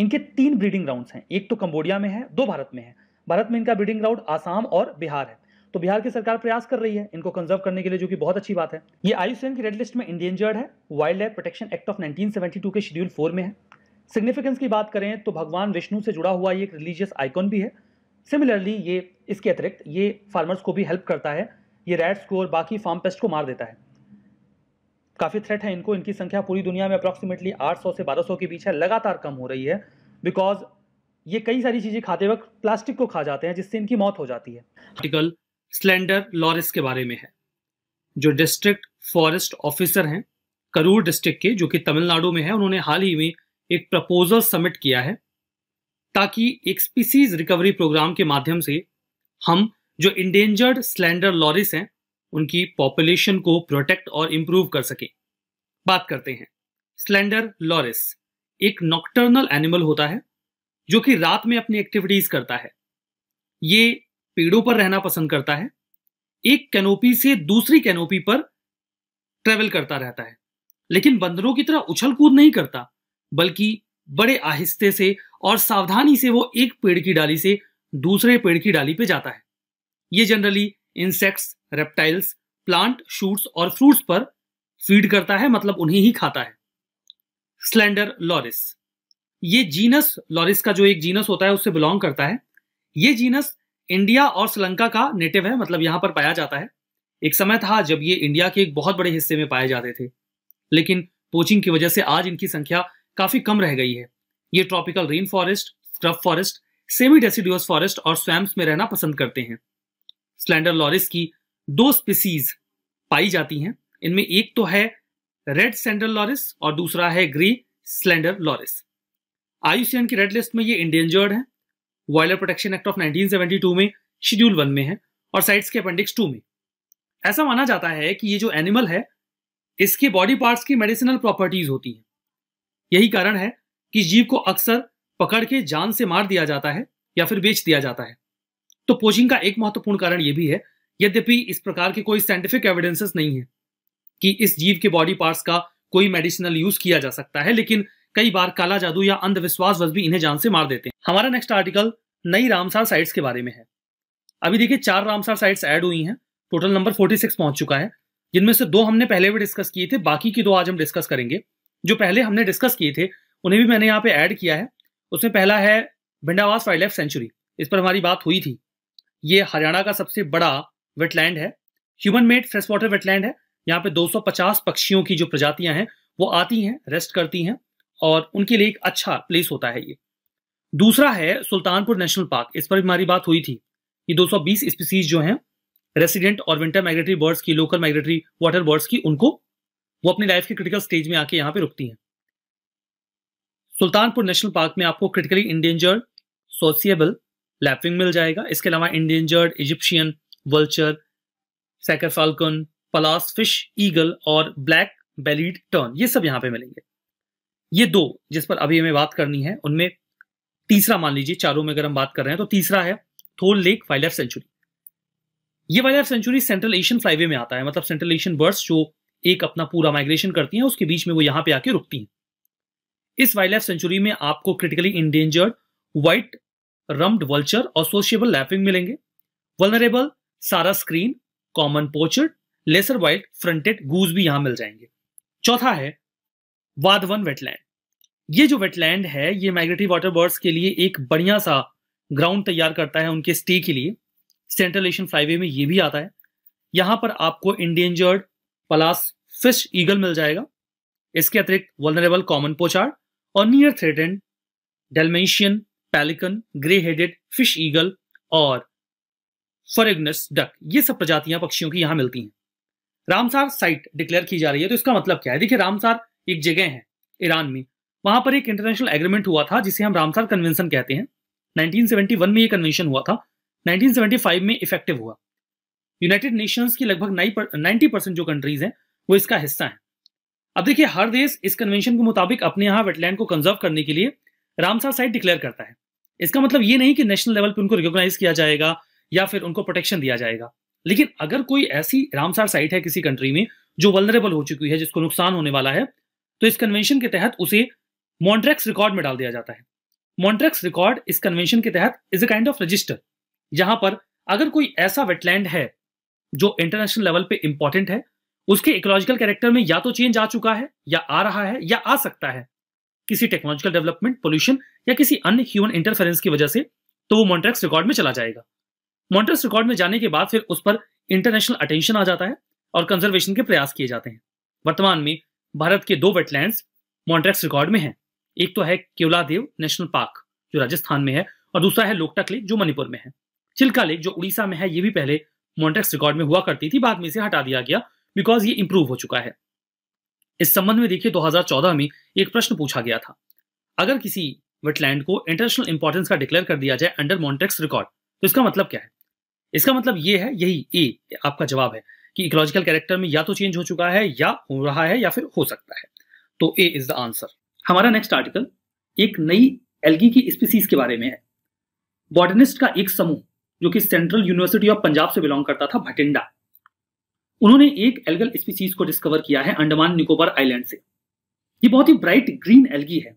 इनके तीन ब्रीडिंग ग्राउंड हैं एक तो कंबोडिया में है दो भारत में है भारत में इनका ब्रीडिंग ग्राउंड आसाम और बिहार है तो बिहार की सरकार प्रयास कर रही है इनको कंजर्व करने के लिए जो कि बहुत अच्छी बात है ये आयुष्यन की रेड लिस्ट में इंडेंजर्ड है wild life protection act of 1972 के शेड्यूल फोर में है सिग्निफिकेंस की बात करें तो भगवान विष्णु से जुड़ा हुआ ये एक रिलीजियस आइकॉन भी है सिमिलरली ये इसके अतिरिक्त ये फार्मर्स को भी हेल्प करता है ये रेड्स को और बाकी फार्म पेस्ट को मार देता है काफ़ी थ्रेट है इनको इनकी संख्या पूरी दुनिया में अप्रॉक्सीमेटली 800 से 1200 के बीच है लगातार कम हो रही है बिकॉज ये कई सारी चीज़ें खाते वक्त प्लास्टिक को खा जाते हैं जिससे इनकी मौत हो जाती है आर्टिकल स्लेंडर लॉरिस के बारे में है जो डिस्ट्रिक्ट फॉरेस्ट ऑफिसर हैं करूर डिस्ट्रिक्ट के जो कि तमिलनाडु में है उन्होंने हाल ही में एक प्रपोजल सबमिट किया है ताकि एक स्पीसीज रिकवरी प्रोग्राम के माध्यम से हम जो इंडेंजर्ड स्लेंडर लॉरिस हैं उनकी पॉपुलेशन को प्रोटेक्ट और इम्प्रूव कर सके बात करते हैं स्लेंडर लॉरिस एक नॉक्टर्नल एनिमल होता है जो कि रात में अपनी एक्टिविटीज करता है ये पेड़ों पर रहना पसंद करता है एक कैनोपी से दूसरी कैनोपी पर ट्रेवल करता रहता है लेकिन बंदरों की तरह उछल कूद नहीं करता बल्कि बड़े आहिस्ते से और सावधानी से वो एक पेड़ की डाली से दूसरे पेड़ की डाली पे जाता है ये generally insects reptiles plant shoots और फ्रूट्स पर फीड करता है मतलब उन्हें ही खाता है स्लेंडर लॉरिस ये जीनस लॉरिस का जो एक जीनस होता है उससे बिलोंग करता है ये जीनस इंडिया और श्रीलंका का नेटिव है मतलब यहां पर पाया जाता है एक समय था जब ये इंडिया के एक बहुत बड़े हिस्से में पाए जाते थे लेकिन पोचिंग की वजह से आज इनकी संख्या काफी कम रह गई है ये tropical rain forest scrub forest semi deciduous forest और स्वैम्प में रहना पसंद करते हैं स्लैंडर लॉरिस की दो स्पीसीज पाई जाती हैं इनमें एक तो है रेड सेंडर लॉरिस और दूसरा है ग्रे स्लैंडर लॉरिस आयुसीएन की रेड लिस्ट में ये इंडेंजर्ड है वाइल्ड प्रोटेक्शन एक्ट ऑफ 1972 में शेड्यूल वन में है और साइट्स के अपेंडिक्स टू में ऐसा माना जाता है कि ये जो एनिमल है इसके बॉडी पार्ट्स की मेडिसिनल प्रॉपर्टीज होती हैं यही कारण है कि जीव को अक्सर पकड़ के जान से मार दिया जाता है या फिर बेच दिया जाता है तो पोचिंग का एक महत्वपूर्ण कारण यह भी है यद्यपि इस प्रकार के कोई साइंटिफिक एविडेंसेस नहीं है कि इस जीव के बॉडी पार्ट्स का कोई मेडिसिनल यूज किया जा सकता है लेकिन कई बार काला जादू या अंधविश्वास वश भी इन्हें जान से मार देते हैं हमारा नेक्स्ट आर्टिकल नई रामसार साइट्स के बारे में है अभी देखिए चार रामसार साइट्स ऐड हुई हैं टोटल नंबर 46 पहुंच चुका है जिनमें से दो हमने पहले भी डिस्कस किए थे बाकी की दो आज हम डिस्कस करेंगे जो पहले हमने डिस्कस किए थे उन्हें भी मैंने यहाँ पे ऐड किया है उसमें पहला है भिंडावास वाइल्ड लाइफ सेंचुरी इस पर हमारी बात हुई थी ये हरियाणा का सबसे बड़ा वेटलैंड है human made fresh water wetland है यहाँ पे 250 पक्षियों की जो प्रजातियां हैं वो आती हैं रेस्ट करती हैं और उनके लिए एक अच्छा प्लेस होता है ये दूसरा है सुल्तानपुर नेशनल पार्क इस पर भी हमारी बात हुई थी ये 220 स्पीसीज जो हैं रेसिडेंट और विंटर माइग्रेटरी बर्ड्स की लोकल माइग्रेटरी वाटर बर्ड्स की उनको वो अपनी लाइफ के क्रिटिकल स्टेज में आके यहाँ पे रुकती हैं सुल्तानपुर नेशनल पार्क में आपको क्रिटिकली इंडेंजर्ड सोसिएबल लैपविंग मिल जाएगा इसके अलावा endangered Egyptian vulture saker falcon Pallas fish eagle और ब्लैक बेलीड टर्न ये सब यहाँ पे मिलेंगे ये दो जिस पर अभी हमें बात करनी है उनमें तीसरा मान लीजिए चारों में अगर हम बात कर रहे हैं तो तीसरा है Thol lake wildlife sanctuary ये wild wildlife sanctuary central Asian flyway में आता है मतलब सेंट्रल एशियन बर्ड्स जो एक अपना पूरा माइग्रेशन करती हैं उसके बीच में वो यहाँ पे आके रुकती हैं इस वाइल्ड लाइफ सेंचुरी में आपको critically endangered white rumped vulture और सोशियबल लैफिंग मिलेंगे vulnerable sarus crane common pochard lesser white fronted goose भी यहां मिल जाएंगे चौथा है वादवन वेटलैंड ये जो वेटलैंड है ये माइग्रेटरी वाटर बर्ड्स के लिए एक बढ़िया सा ग्राउंड तैयार करता है उनके स्टे के लिए सेंट्रल एशियन फ्लाईवे में ये भी आता है यहां पर आपको इंडेंजर्ड पलास फिश ईगल मिल जाएगा इसके अतिरिक्त वनरेबल कॉमन पोचार्ड और near threatened Dalmatian pelican grey headed fish eagle और फरेगनस डक ये सब प्रजातियां पक्षियों की यहां मिलती हैं रामसार साइट डिक्लेयर की जा रही है तो इसका मतलब क्या है देखिए रामसार एक जगह है ईरान में वहां पर एक इंटरनेशनल एग्रीमेंट हुआ था जिसे हम रामसार कन्वेंशन कहते हैं 1971 में ये कन्वेंशन हुआ था 1975 में इफेक्टिव हुआ यूनाइटेड नेशंस की लगभग नाइनटी परसेंट जो कंट्रीज हैं वो इसका हिस्सा है अब देखिए हर देश इस कन्वेंशन के मुताबिक अपने यहाँ वेटलैंड को कंजर्व करने के लिए रामसार साइट डिक्लेयर करता है इसका मतलब ये नहीं कि नेशनल लेवल पर उनको रिकोगनाइज किया जाएगा या फिर उनको प्रोटेक्शन दिया जाएगा लेकिन अगर कोई ऐसी रामसार साइट है किसी कंट्री में जो वलनरेबल हो चुकी है जिसको नुकसान होने वाला है तो इस कन्वेंशन के तहत उसे मॉन्ट्रेक्स रिकॉर्ड में डाल दिया जाता है मॉन्ट्रेक्स रिकॉर्ड इस कन्वेंशन के तहत is a kind of register जहां पर अगर कोई ऐसा वेटलैंड है जो इंटरनेशनल लेवल पे इंपॉर्टेंट है उसके इकोलॉजिकल कैरेक्टर में या तो चेंज आ चुका है या आ रहा है या आ सकता है किसी टेक्नोलॉजिकल डेवलपमेंट पोल्यूशन या किसी अन्य ह्यूमन इंटरफेरेंस की वजह से तो वो मॉन्ट्रेक्स रिकॉर्ड में चला जाएगा मॉन्ट्रेक्स रिकॉर्ड में जाने के बाद फिर उस पर इंटरनेशनल अटेंशन आ जाता है और कंजर्वेशन के प्रयास किए जाते हैं वर्तमान में भारत के दो वेटलैंड मॉन्ट्रेक्स रिकॉर्ड में है एक तो है केवलादेव नेशनल पार्क जो राजस्थान में है और दूसरा है लोकटक लेक जो मणिपुर में है चिल्का लेक जो उड़ीसा में है ये भी पहले मॉन्ट्रेक्स रिकॉर्ड में हुआ करती थी बाद में इसे हटा दिया गया बिकॉज ये इंप्रूव हो चुका है इस संबंध में देखिए 2014 में एक प्रश्न पूछा गया था अगर किसी वेटलैंड को इंटरनेशनल इंपॉर्टेंस का डिक्लेयर कर दिया जाए अंडर मॉन्टेक्स रिकॉर्ड तो इसका मतलब क्या है इसका मतलब ये है यही ए आपका जवाब है कि इकोलॉजिकल कैरेक्टर में या तो चेंज हो चुका है या हो रहा है या फिर हो सकता है तो ए इज द आंसर हमारा नेक्स्ट आर्टिकल एक नई एल्गी की स्पीसीज के बारे में है बॉटनिस्ट का एक समूह जो कि सेंट्रल यूनिवर्सिटी ऑफ पंजाब से बिलोंग करता था भटिंडा उन्होंने एक एल्गल स्पीसीज को डिस्कवर किया है अंडमान निकोबार आइलैंड से ये बहुत ही ब्राइट ग्रीन एल्गी है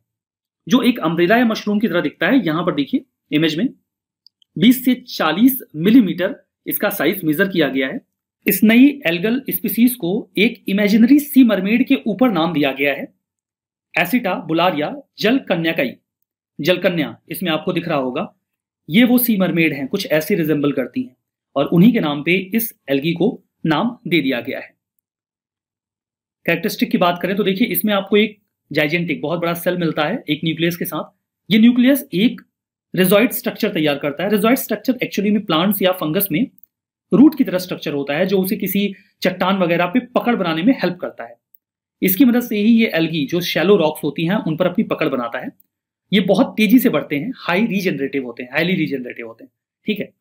जो एक अम्ब्रेला या मशरूम की तरह दिखता है यहां पर देखिए इमेज में 20 से 40 मिलीमीटर mm इसका साइज मेजर किया गया है इस नई एल्गल स्पीसीज को एक इमेजिनरी सी मरमेड के ऊपर नाम दिया गया है एसिटा बुलारिया जल कन्या का जल कन्या इसमें आपको दिख रहा होगा ये वो सी मरमेड हैं कुछ ऐसे रिजेंबल करती हैं और उन्हीं के नाम पे इस एल्गी को नाम दे दिया गया है कैरेक्टरिस्टिक की बात करें तो देखिए इसमें आपको एक जाइजेंटिक बहुत बड़ा सेल मिलता है एक न्यूक्लियस के साथ ये न्यूक्लियस एक रिजॉइड स्ट्रक्चर तैयार करता है रिजॉइड स्ट्रक्चर एक्चुअली में प्लांट्स या फंगस में रूट की तरह स्ट्रक्चर होता है जो उसे किसी चट्टान वगैरह पे पकड़ बनाने में हेल्प करता है इसकी मदद से ही ये एलगी जो शैलो रॉक्स होती हैं उन पर अपनी पकड़ बनाता है ये बहुत तेजी से बढ़ते हैं हाई रीजनरेटिव होते हैं हाईली रीजनरेटिव होते हैं ठीक है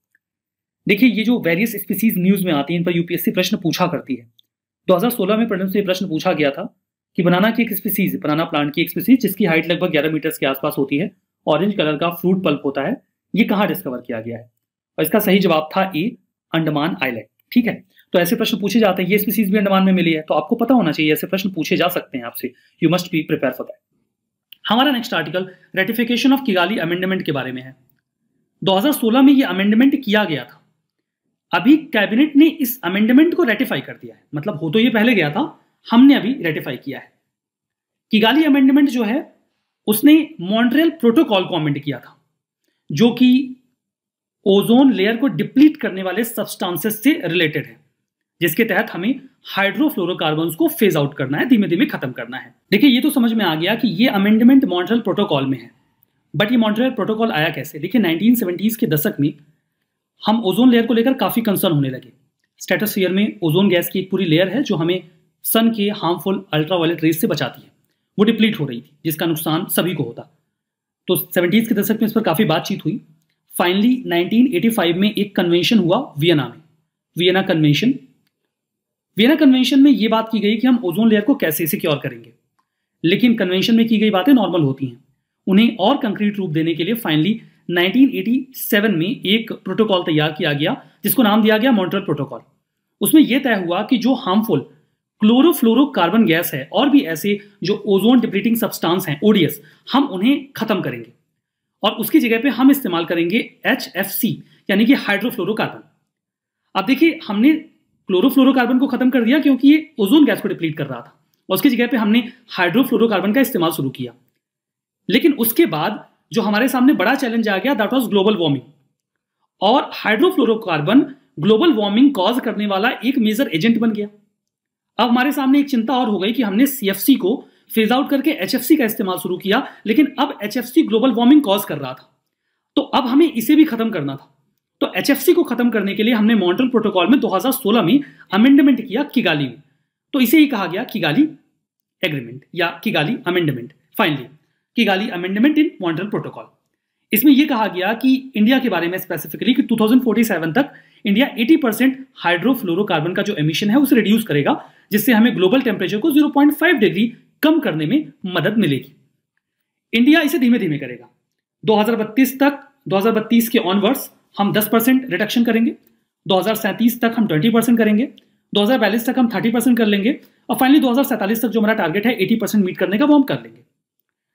देखिए ये जो वेरियस स्पीसीज न्यूज में आती है इन पर यूपीएससी प्रश्न पूछा करती है 2016 में प्रणव से प्रश्न पूछा गया था कि बनाना की एक स्पीसीज बनाना प्लांट की एक स्पीसीज जिसकी हाइट लगभग ग्यारह मीटर के आसपास होती है ऑरेंज कलर का फ्रूट पल्प होता है ये कहाँ डिस्कवर किया गया है और इसका सही जवाब था ए अंडमान आईलैंड ठीक है तो ऐसे प्रश्न पूछे जाते हैं ये स्पीसीज भी अंडमान में मिली है तो आपको पता होना चाहिए ऐसे प्रश्न पूछे जा सकते हैं आपसे you must be prepare for that हमारा next article ratification of Kigali amendment के बारे में है 2016 में ये अमेंडमेंट किया गया था अभी कैबिनेट ने इस अमेंडमेंट को रेटिफाई कर दिया है मतलब हो तो ये पहले गया था हमने अभी रेटिफाई किया है किगाली अमेंडमेंट जो है उसने मॉन्ट्रियल प्रोटोकॉल को अमेंड किया था जो कि ओजोन लेयर को डिप्लीट करने वाले सब्सटेंसेस से रिलेटेड है जिसके तहत हमें हाइड्रोफ्लोरोकार्बन को फेज आउट करना है धीमे धीमे खत्म करना है देखिए ये तो समझ में आ गया कि ये अमेंडमेंट मॉन्ट्रियल प्रोटोकॉल में है बट ये मॉन्ट्रियल प्रोटोकॉल आया कैसे देखिए 1970s के दशक में हम ओजोन लेयर को लेकर काफ़ी कंसर्न होने लगे स्टेटोस्फीयर में ओजोन गैस की एक पूरी लेयर है जो हमें सन के हार्मफुल अल्ट्रावायलेट रेस से बचाती है वो डिप्लीट हो रही थी जिसका नुकसान सभी को होता तो सेवेंटीज़ के दशक में इस पर काफ़ी बातचीत हुई फाइनली 1985 में एक कन्वेंशन हुआ वियना में वियना कन्वेंशन वियना कन्वेंशन में ये बात की गई कि हम ओजोन लेयर को कैसे सिक्योर करेंगे लेकिन कन्वेंशन में की गई बातें नॉर्मल होती हैं उन्हें और कंक्रीट रूप देने के लिए फाइनली 1987 में एक प्रोटोकॉल तैयार किया गया जिसको नाम दिया गया मॉन्ट्रल प्रोटोकॉल उसमें यह तय हुआ कि जो हार्मफुल क्लोरोफ्लोरोकार्बन गैस है और भी ऐसे जो ओजोन डिप्लीटिंग सब्सटेंस हैं ओडीएस हम उन्हें खत्म करेंगे और उसकी जगह पे हम इस्तेमाल करेंगे एच यानी कि हाइड्रोफ्लोरोकार्बन अब देखिए हमने क्लोरोफ्लोरोकार्बन को खत्म कर दिया क्योंकि ये ओजोन गैस को डिप्लीट कर रहा था उसकी जगह पे हमने हाइड्रोफ्लोरोकार्बन का इस्तेमाल शुरू किया लेकिन उसके बाद जो हमारे सामने बड़ा चैलेंज आ गया दैट वॉज ग्लोबल वार्मिंग और हाइड्रोफ्लोरोकार्बन ग्लोबल वार्मिंग कॉज करने वाला एक मेजर एजेंट बन गया अब हमारे सामने एक चिंता और हो गई कि हमने सीएफसी को फेज आउट करके एचएफसी का इस्तेमाल शुरू किया लेकिन अब एचएफसी ग्लोबल वार्मिंग कॉज कर रहा था तो अब हमें इसे भी खत्म करना था तो एचएफसी को खत्म करने के लिए हमने मॉन्ट्रल प्रोटोकॉल में 2016 में अमेंडमेंट किया किगाली में तो इसे ही कहा गया किगाली एग्रीमेंट या Kigali amendment finally Kigali amendment in Montreal protocol इसमें यह कहा गया कि इंडिया के बारे में स्पेसिफिकली कि 2047 तक इंडिया 80 परसेंट हाइड्रोफ्लोरोकार्बन का जो एमिशन है उसे रिड्यूस करेगा जिससे हमें ग्लोबल टेम्परेचर को 0.5 डिग्री कम करने में मदद मिलेगी इंडिया इसे धीमे धीमे करेगा 2032 तक 2032 के ऑनवर्ड्स हम 10 परसेंट रिडक्शन करेंगे 2037 तक हम 20 परसेंट करेंगे 2042 तक हम 30 परसेंट कर लेंगे और फाइनली 2047 तक जो हमारा टारगेट है 80 परसेंट मीट करने का वो हम कर लेंगे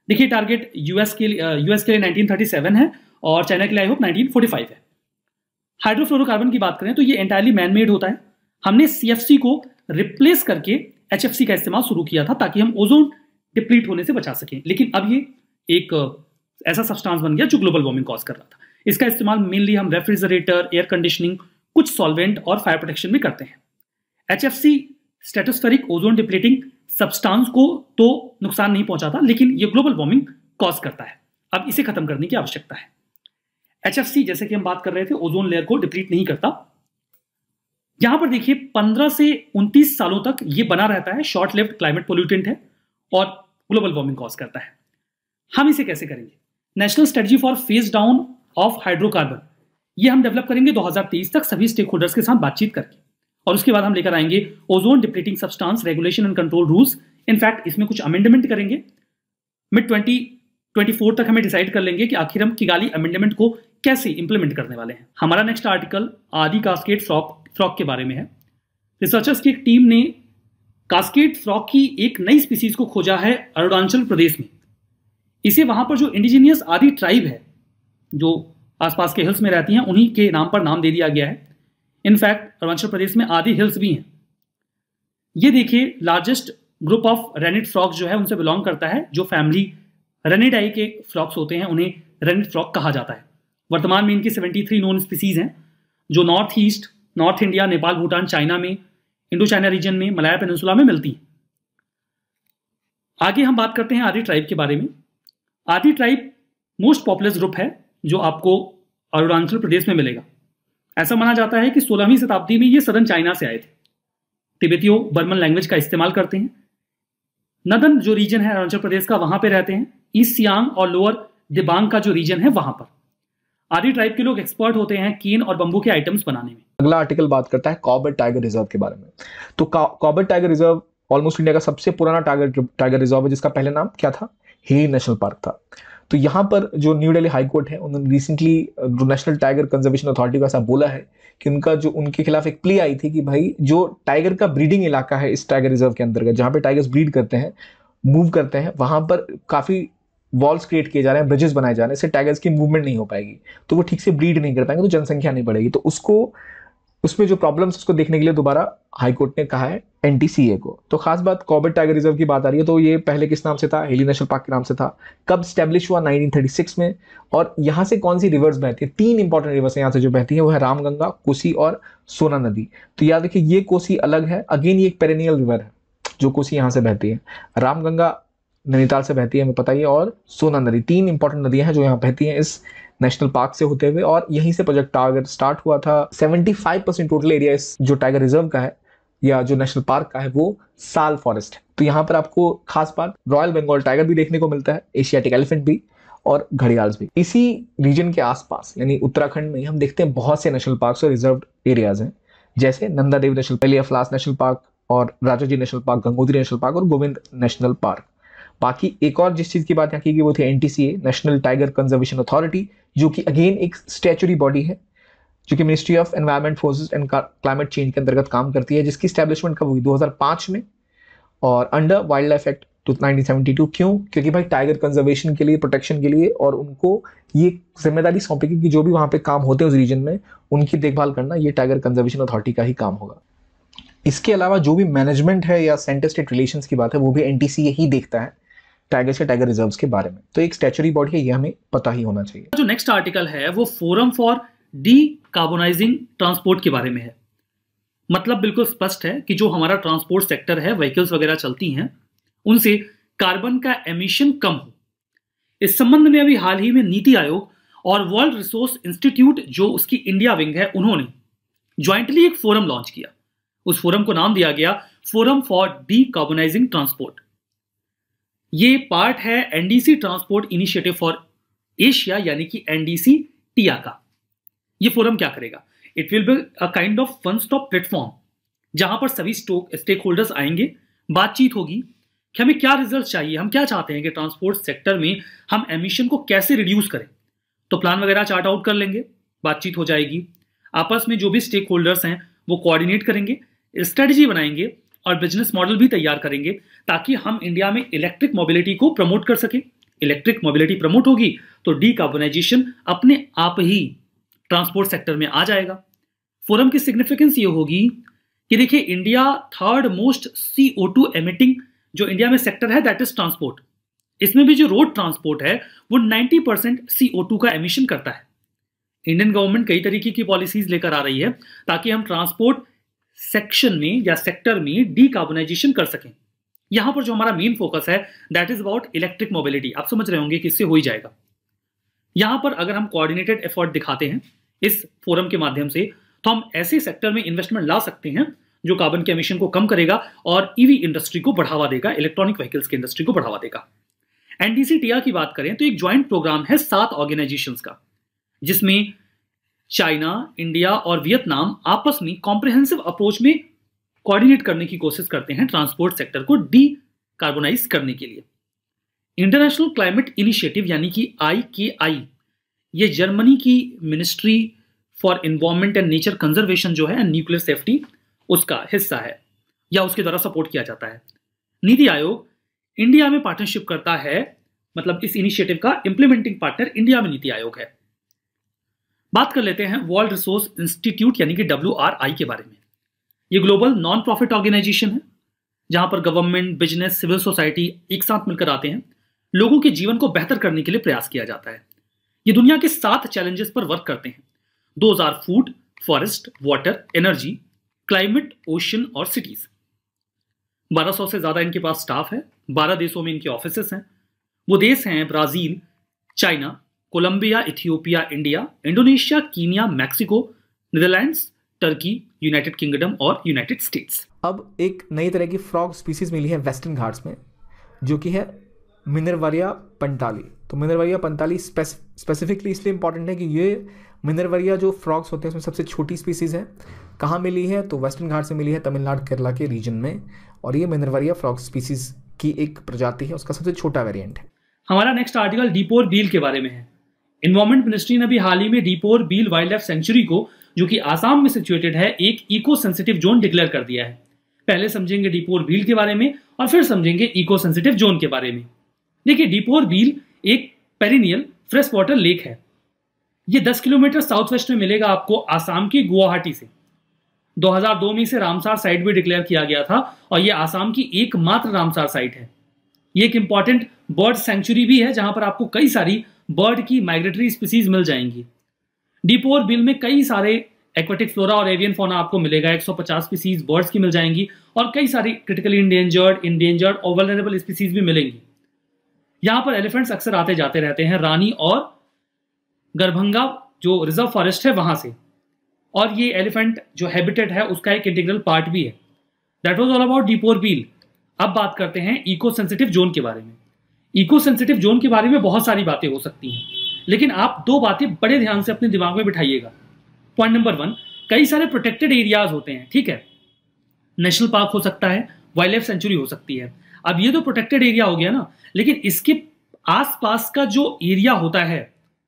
देखिए टारगेट यूएस के लिए यूएस uh, के लिए 1937 है और चाइना के लिए आई होप 1945 है हाइड्रोफ्लोरोकार्बन की बात करें तो ये एंटायरली मैनमेड होता है हमने सी को रिप्लेस करके एच का इस्तेमाल शुरू किया था ताकि हम ओजोन डिप्लीट होने से बचा सकें लेकिन अब ये एक uh, ऐसा सब्सटेंस बन गया जो ग्लोबल वार्मिंग कॉज कर रहा था इसका इस्तेमाल मेनली हम रेफ्रिजरेटर एयर कंडीशनिंग कुछ सॉल्वेंट और फायर प्रोटेक्शन में करते हैं H F C stratospheric ozone depleting substance को तो नुकसान नहीं पहुंचाता लेकिन ये ग्लोबल वार्मिंग कॉज करता है अब इसे खत्म करने की आवश्यकता है एच जैसे कि हम बात कर रहे थे ओजोन लेयर को डिप्लीट नहीं करता यहां पर देखिए 15 से 29 सालों तक ये बना रहता है शॉर्ट लिफ्ट क्लाइमेट पोल्यूटेंट है और ग्लोबल वार्मिंग कॉज करता है हम इसे कैसे करेंगे national strategy for phase down of hydrocarbon ये हम डेवलप करेंगे 2023 तक सभी स्टेक होल्डर्स के साथ बातचीत करके और उसके बाद हम लेकर आएंगे ozone depleting substance regulation and control rules in fact इसमें कुछ अमेंडमेंट करेंगे मिड ट्वेंटी ट्वेंटी फोर तक हमें डिसाइड कर लेंगे कि आखिर हम किगाली अमेंडमेंट को कैसे इंप्लीमेंट करने वाले हैं हमारा next article Adi cascade frog frog के बारे में है रिसर्चर्स की एक टीम ने कास्केट फ्रॉक की एक नई स्पीसीज को खोजा है अरुणाचल प्रदेश में इसे वहां पर जो इंडिजीनियस आदि ट्राइब है जो आसपास के हिल्स में रहती हैं उन्हीं के नाम पर नाम दे दिया गया है इनफैक्ट अरुणाचल प्रदेश में आधी हिल्स भी हैं ये देखिए largest group of ranid frogs जो है उनसे बिलोंग करता है जो फैमिली रेनिडाई के फ्रॉक्स होते हैं उन्हें रेनिड फ्रॉक कहा जाता है वर्तमान में इनकी 73 नॉन स्पीसीज हैं जो north east north India Nepal Bhutan China में इंडो चाइना रीजन में मलाया पेनसुला में मिलती हैं आगे हम बात करते हैं आदि ट्राइब के बारे में आदि ट्राइब मोस्ट पॉपुलर ग्रुप है जो आपको अरुणाचल प्रदेश में मिलेगा ऐसा माना जाता है कि सोलहवीं शताब्दी में ये सदन चाइना से आए थे तिब्बतियों बर्मन लैंग्वेज का इस्तेमाल करते हैं नदन जो रीजन है अरुणाचल प्रदेश का वहां पे रहते हैं ईस्ट सियांग और लोअर दिबांग का जो रीजन है वहां पर आदि ट्राइब के लोग एक्सपर्ट होते हैं कीन और बंबू के आइटम्स बनाने में अगला आर्टिकल बात करता है कॉबर टाइगर रिजर्व के बारे में तो Corbett tiger reserve almost India का सबसे पुराना टाइगर टाइगर रिजर्व है जिसका पहले नाम क्या था ही नेशनल पार्क था तो यहाँ पर जो न्यू डेली हाईकोर्ट है उन्होंने रिसेंटली जो नेशनल टाइगर कंजर्वेशन अथॉरिटी का साथ बोला है कि उनका जो उनके खिलाफ एक प्ले आई थी कि भाई जो टाइगर का ब्रीडिंग इलाका है इस टाइगर रिजर्व के अंतर्गत जहाँ पे टाइगर्स ब्रीड करते हैं मूव करते हैं वहां पर काफ़ी वॉल्स क्रिएट किए जा रहे हैं ब्रिजेस बनाए जा रहे हैं इससे टाइगर्स की मूवमेंट नहीं हो पाएगी तो वो ठीक से ब्रीड नहीं कर पाएंगे तो जनसंख्या नहीं बढ़ेगी तो उसको उसमें जो प्रॉब्लम्स उसको देखने के लिए दोबारा हाईकोर्ट ने कहा है एनटीसीए को तो खास बात कॉबेट टाइगर रिजर्व की बात आ रही है तो ये पहले किस नाम से था हिली नेशनल पार्क के नाम से था कब स्टैब्लिश हुआ 1936 में और यहाँ से कौन सी रिवर्स बहती है तीन इंपॉर्टेंट रिवर्स यहाँ से जो बहती है वो है रामगंगा कोसी और सोना नदी तो याद रखिए ये कोसी अलग है अगेन ये एक पेरेनियल रिवर है जो कोसी यहाँ से बहती है रामगंगा नैनीताल से बहती है हमें पता ही और सोना नदी तीन इंपॉर्टेंट नदियाँ हैं जो यहाँ बहती हैं इस नेशनल पार्क से होते हुए और यहीं से प्रोजेक्ट टाइगर स्टार्ट हुआ था 75 परसेंट टोटल एरिया इस जो टाइगर रिजर्व का है या जो नेशनल पार्क का है वो साल फॉरेस्ट है तो यहाँ पर आपको खास बात रॉयल बंगाल टाइगर भी देखने को मिलता है एशियाटिक एलिफेंट भी और घड़ियाल्स भी इसी रीजन के आसपास यानी उत्तराखंड में हम देखते हैं बहुत से नेशनल पार्क और रिजर्व एरियाज हैं जैसे नंदा देवी नेशनल पेलिया अफलास नेशनल पार्क और जी national park Gangotri national park और गोविंद नेशनल पार्क बाकी एक और जिस चीज़ की बात यहाँ की गई वो थी an national tiger conservation authority जो कि अगेन एक स्टैचुरी बॉडी है जो कि ministry of environment forests and climate change के अंतर्गत काम करती है जिसकी स्टैब्लिशमेंट कब हुई 2005 में और under wildlife act to क्यों क्योंकि भाई टाइगर कंजर्वेशन के लिए प्रोटेक्शन के लिए और उनको ये जिम्मेदारी सौंपेगी कि जो भी वहाँ पे काम होते हैं उस रीजन में उनकी देखभाल करना ये टाइगर कंजर्वेशन अथॉरिटी का ही काम होगा इसके अलावा जो भी मैनेजमेंट है या सेंटर स्टेट रिलेशन की बात है वो भी एन ही देखता है टाइगर्स या टाइगर रिजर्व के बारे में तो एक स्टेचुरी बॉडी है ये हमें पता ही होना चाहिए जो नेक्स्ट आर्टिकल है वो forum for decarbonising transport के बारे में है मतलब बिल्कुल स्पष्ट है कि जो हमारा ट्रांसपोर्ट सेक्टर है व्हीकल्स वगैरह चलती हैं उनसे कार्बन का एमिशन कम हो इस संबंध में अभी हाल ही में नीति आयोग और वर्ल्ड रिसोर्स इंस्टीट्यूट जो उसकी इंडिया विंग है उन्होंने ज्वाइंटली एक फोरम लॉन्च किया उस फोरम को नाम दिया गया forum for decarbonising transport ये पार्ट है NDC transport initiative for Asia यानी कि एनडीसी टिया का ये फोरम क्या करेगा it will be a kind of one stop platform जहां पर सभी स्टेक होल्डर्स आएंगे बातचीत होगी कि हमें क्या रिजल्ट चाहिए हम क्या चाहते हैं कि ट्रांसपोर्ट सेक्टर में हम एमिशन को कैसे रिड्यूस करें तो प्लान वगैरह चार्ट आउट कर लेंगे बातचीत हो जाएगी आपस में जो भी स्टेक होल्डर्स हैं वो कोऑर्डिनेट करेंगे स्ट्रेटजी बनाएंगे और बिजनेस मॉडल भी तैयार करेंगे ताकि हम इंडिया में इलेक्ट्रिक मोबिलिटी को प्रमोट कर सकें इलेक्ट्रिक मोबिलिटी प्रमोट होगी तो डीकार्बोनाइजेशन अपने आप ही ट्रांसपोर्ट सेक्टर में आ जाएगा फोरम की सिग्निफिकेंस ये होगी कि देखिए India third most C O two emitting जो इंडिया में सेक्टर है दैट इज ट्रांसपोर्ट इसमें भी जो रोड ट्रांसपोर्ट है वो 90 परसेंट सी ओ टू का एमिशन करता है इंडियन गवर्नमेंट कई तरीके की पॉलिसीज लेकर आ रही है ताकि हम ट्रांसपोर्ट सेक्शन में या सेक्टर में डीकार्बोनाइजेशन कर सकें यहां पर जो हमारा मेन फोकस है that is about electric mobility आप समझ रहे होंगे कि इससे हो ही जाएगा यहां पर अगर हम कोऑर्डिनेटेड एफर्ट दिखाते हैं इस फोरम के माध्यम से तो हम ऐसे सेक्टर में इन्वेस्टमेंट ला सकते हैं जो कार्बन के एमिशन को कम करेगा और ईवी e इंडस्ट्री को बढ़ावा देगा इलेक्ट्रॉनिक व्हीकल्स की इंडस्ट्री को बढ़ावा देगा एनडीसी की बात करें तो एक ज्वाइंट प्रोग्राम है सात ऑर्गेनाइजेशन का जिसमें चाइना इंडिया और वियतनाम आपस में कॉम्प्रिहेंसिव अप्रोच में कोऑर्डिनेट करने की कोशिश करते हैं ट्रांसपोर्ट सेक्टर को डी कार्बोनाइज करने के लिए इंटरनेशनल क्लाइमेट इनिशिएटिव यानी कि आई के आई ये जर्मनी की ministry for environment and nature conservation जो है न्यूक्लियर सेफ्टी उसका हिस्सा है या उसके द्वारा सपोर्ट किया जाता है नीति आयोग इंडिया में पार्टनरशिप करता है मतलब इस इनिशिएटिव का इंप्लीमेंटिंग पार्टनर इंडिया में नीति आयोग है बात कर लेते हैं वर्ल्ड रिसोर्स इंस्टीट्यूट यानी कि डब्ल्यू के बारे में ये ग्लोबल नॉन प्रॉफिट ऑर्गेनाइजेशन है जहां पर गवर्नमेंट बिजनेस सिविल सोसाइटी एक साथ मिलकर आते हैं लोगों के जीवन को बेहतर करने के लिए प्रयास किया जाता है ये दुनिया के सात चैलेंजेस पर वर्क करते हैं दो are food forest water energy climate ocean और सिटीज 1200 से ज़्यादा इनके पास स्टाफ है 12 देशों में इनके ऑफिस हैं वो देश हैं Brazil China Colombia Ethiopia India Indonesia Kenya Mexico Netherlands Turkey United Kingdom और यूनाइटेड स्टेट्स अब एक नई तरह की फ्रॉग स्पीसीज मिली है वेस्टर्न घाट्स में जो कि है मिनरवरिया पंताली तो मिनरवरिया पंताली स्पेसिफिकली इसलिए इंपॉर्टेंट है कि ये मिनरवरिया जो फ्रॉग्स होते हैं उसमें सबसे छोटी स्पीसीज़ है कहाँ मिली है तो वेस्टर्न घाट से मिली है तमिलनाडु केरला के रीजन में और ये मिनरवरिया फ्रॉग स्पीसीज़ की एक प्रजाति है उसका सबसे छोटा वेरिएंट है हमारा नेक्स्ट आर्टिकल डीपोर बील के बारे में है इन्वायरमेंट मिनिस्ट्री ने भी हाल ही में Deepor Beel wildlife sanctuary को जो कि आसाम में सिचुएटेड है एक इको सेंसिटिव जोन डिक्लेयर कर दिया है पहले समझेंगे डिपोर बील के बारे में और फिर समझेंगे इको सेंसिटिव जोन के बारे में देखिए डिपोर बील एक पेरिनियल फ्रेश वाटर लेक है ये 10 किलोमीटर साउथ वेस्ट में मिलेगा आपको आसाम की गुवाहाटी से 2002 में इसे रामसार साइट भी डिक्लेयर किया गया था और यह आसाम की एकमात्र रामसार साइट है यह एक इंपॉर्टेंट बर्ड सेंचुरी भी है जहां पर आपको कई सारी बर्ड की माइग्रेटरी स्पीसीज मिल जाएंगी डीपोर बिल में कई सारे एक्वेटिक फ्लोरा और एवियन फोना आपको मिलेगा 150 स्पीसीज बर्ड्स की मिल जाएंगी और कई सारी क्रिटिकली इंडेंजर्ड इंडेंजर्ड और वेलरेबल स्पीसीज भी मिलेंगी यहाँ पर एलिफेंट्स अक्सर आते जाते रहते हैं रानी और गर्भंगा जो रिजर्व फॉरेस्ट है वहां से और ये एलिफेंट जो हैबिटेट है उसका एक इंटीग्रल पार्ट भी है that was all about Deepor Beel अब बात करते हैं इको सेंसिटिव जोन के बारे में इको सेंसिटिव जोन के बारे में बहुत सारी बातें हो सकती हैं लेकिन आप दो बातें बड़े ध्यान से अपने दिमाग में बिठाइएगा पॉइंट नंबर वन कई सारे प्रोटेक्टेड एरियाज होते हैं ठीक है नेशनल पार्क हो सकता है वाइल्ड लाइफ सेंचुरी हो सकती है अब ये तो प्रोटेक्टेड एरिया हो गया ना लेकिन इसके आसपास का जो एरिया होता है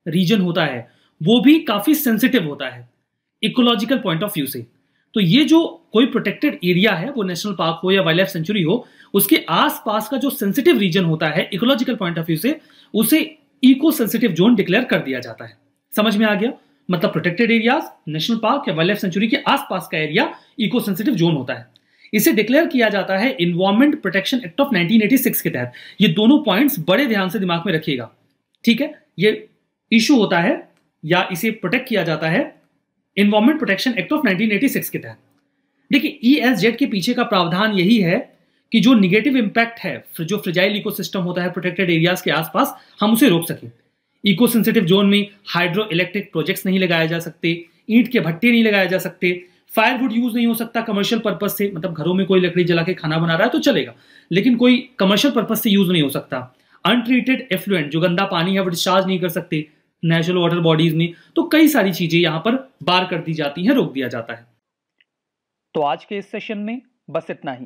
रीजन होता है वो भी काफी सेंसिटिव होता है इकोलॉजिकल पॉइंट ऑफ व्यू से तो ये जो कोई प्रोटेक्टेड एरिया है वो नेशनल पार्क हो या वाइल्ड लाइफ सेंचुरी हो उसके आसपास का जो सेंसिटिव रीजन होता है इकोलॉजिकल पॉइंट ऑफ व्यू से उसे इको सेंसिटिव जोन डिक्लेयर कर दिया जाता है समझ में आ गया मतलब प्रोटेक्टेड एरियाज नेशनल पार्क या वाइल्ड लाइफ सेंचुरी के आसपास का एरिया इको सेंसिटिव जोन होता है इसे डिक्लेयर किया जाता है इन्वायरमेंट प्रोटेक्शन एक्ट ऑफ 1986 के तहत ये दोनों पॉइंट्स बड़े ध्यान से दिमाग में रखिएगा ठीक है ये इशू होता है या इसे प्रोटेक्ट किया जाता है इन्वायरमेंट प्रोटेक्शन एक्ट ऑफ 1986 के तहत देखिए ई e के पीछे का प्रावधान यही है कि जो निगेटिव इम्पैक्ट है जो फ्रिजाइल इको होता है प्रोटेक्टेड एरियाज के आसपास हम उसे रोक सकें इको सेंसिटिव जोन में हाइड्रो इलेक्ट्रिक प्रोजेक्ट्स नहीं लगाए जा सकते ईंट के भट्टे नहीं लगाए जा सकते फायरवुड यूज नहीं हो सकता कमर्शियल पर्पज से मतलब घरों में कोई लकड़ी जला के खाना बना रहा है तो चलेगा लेकिन कोई कमर्शियल पर्पज से यूज नहीं हो सकता अनट्रीटेड एफ्लुएंट जो गंदा पानी है वो डिस्चार्ज नहीं कर सकते नेचुरल वाटर बॉडीज में तो कई सारी चीजें यहाँ पर बार कर दी जाती हैं रोक दिया जाता है तो आज के इस सेशन में बस इतना ही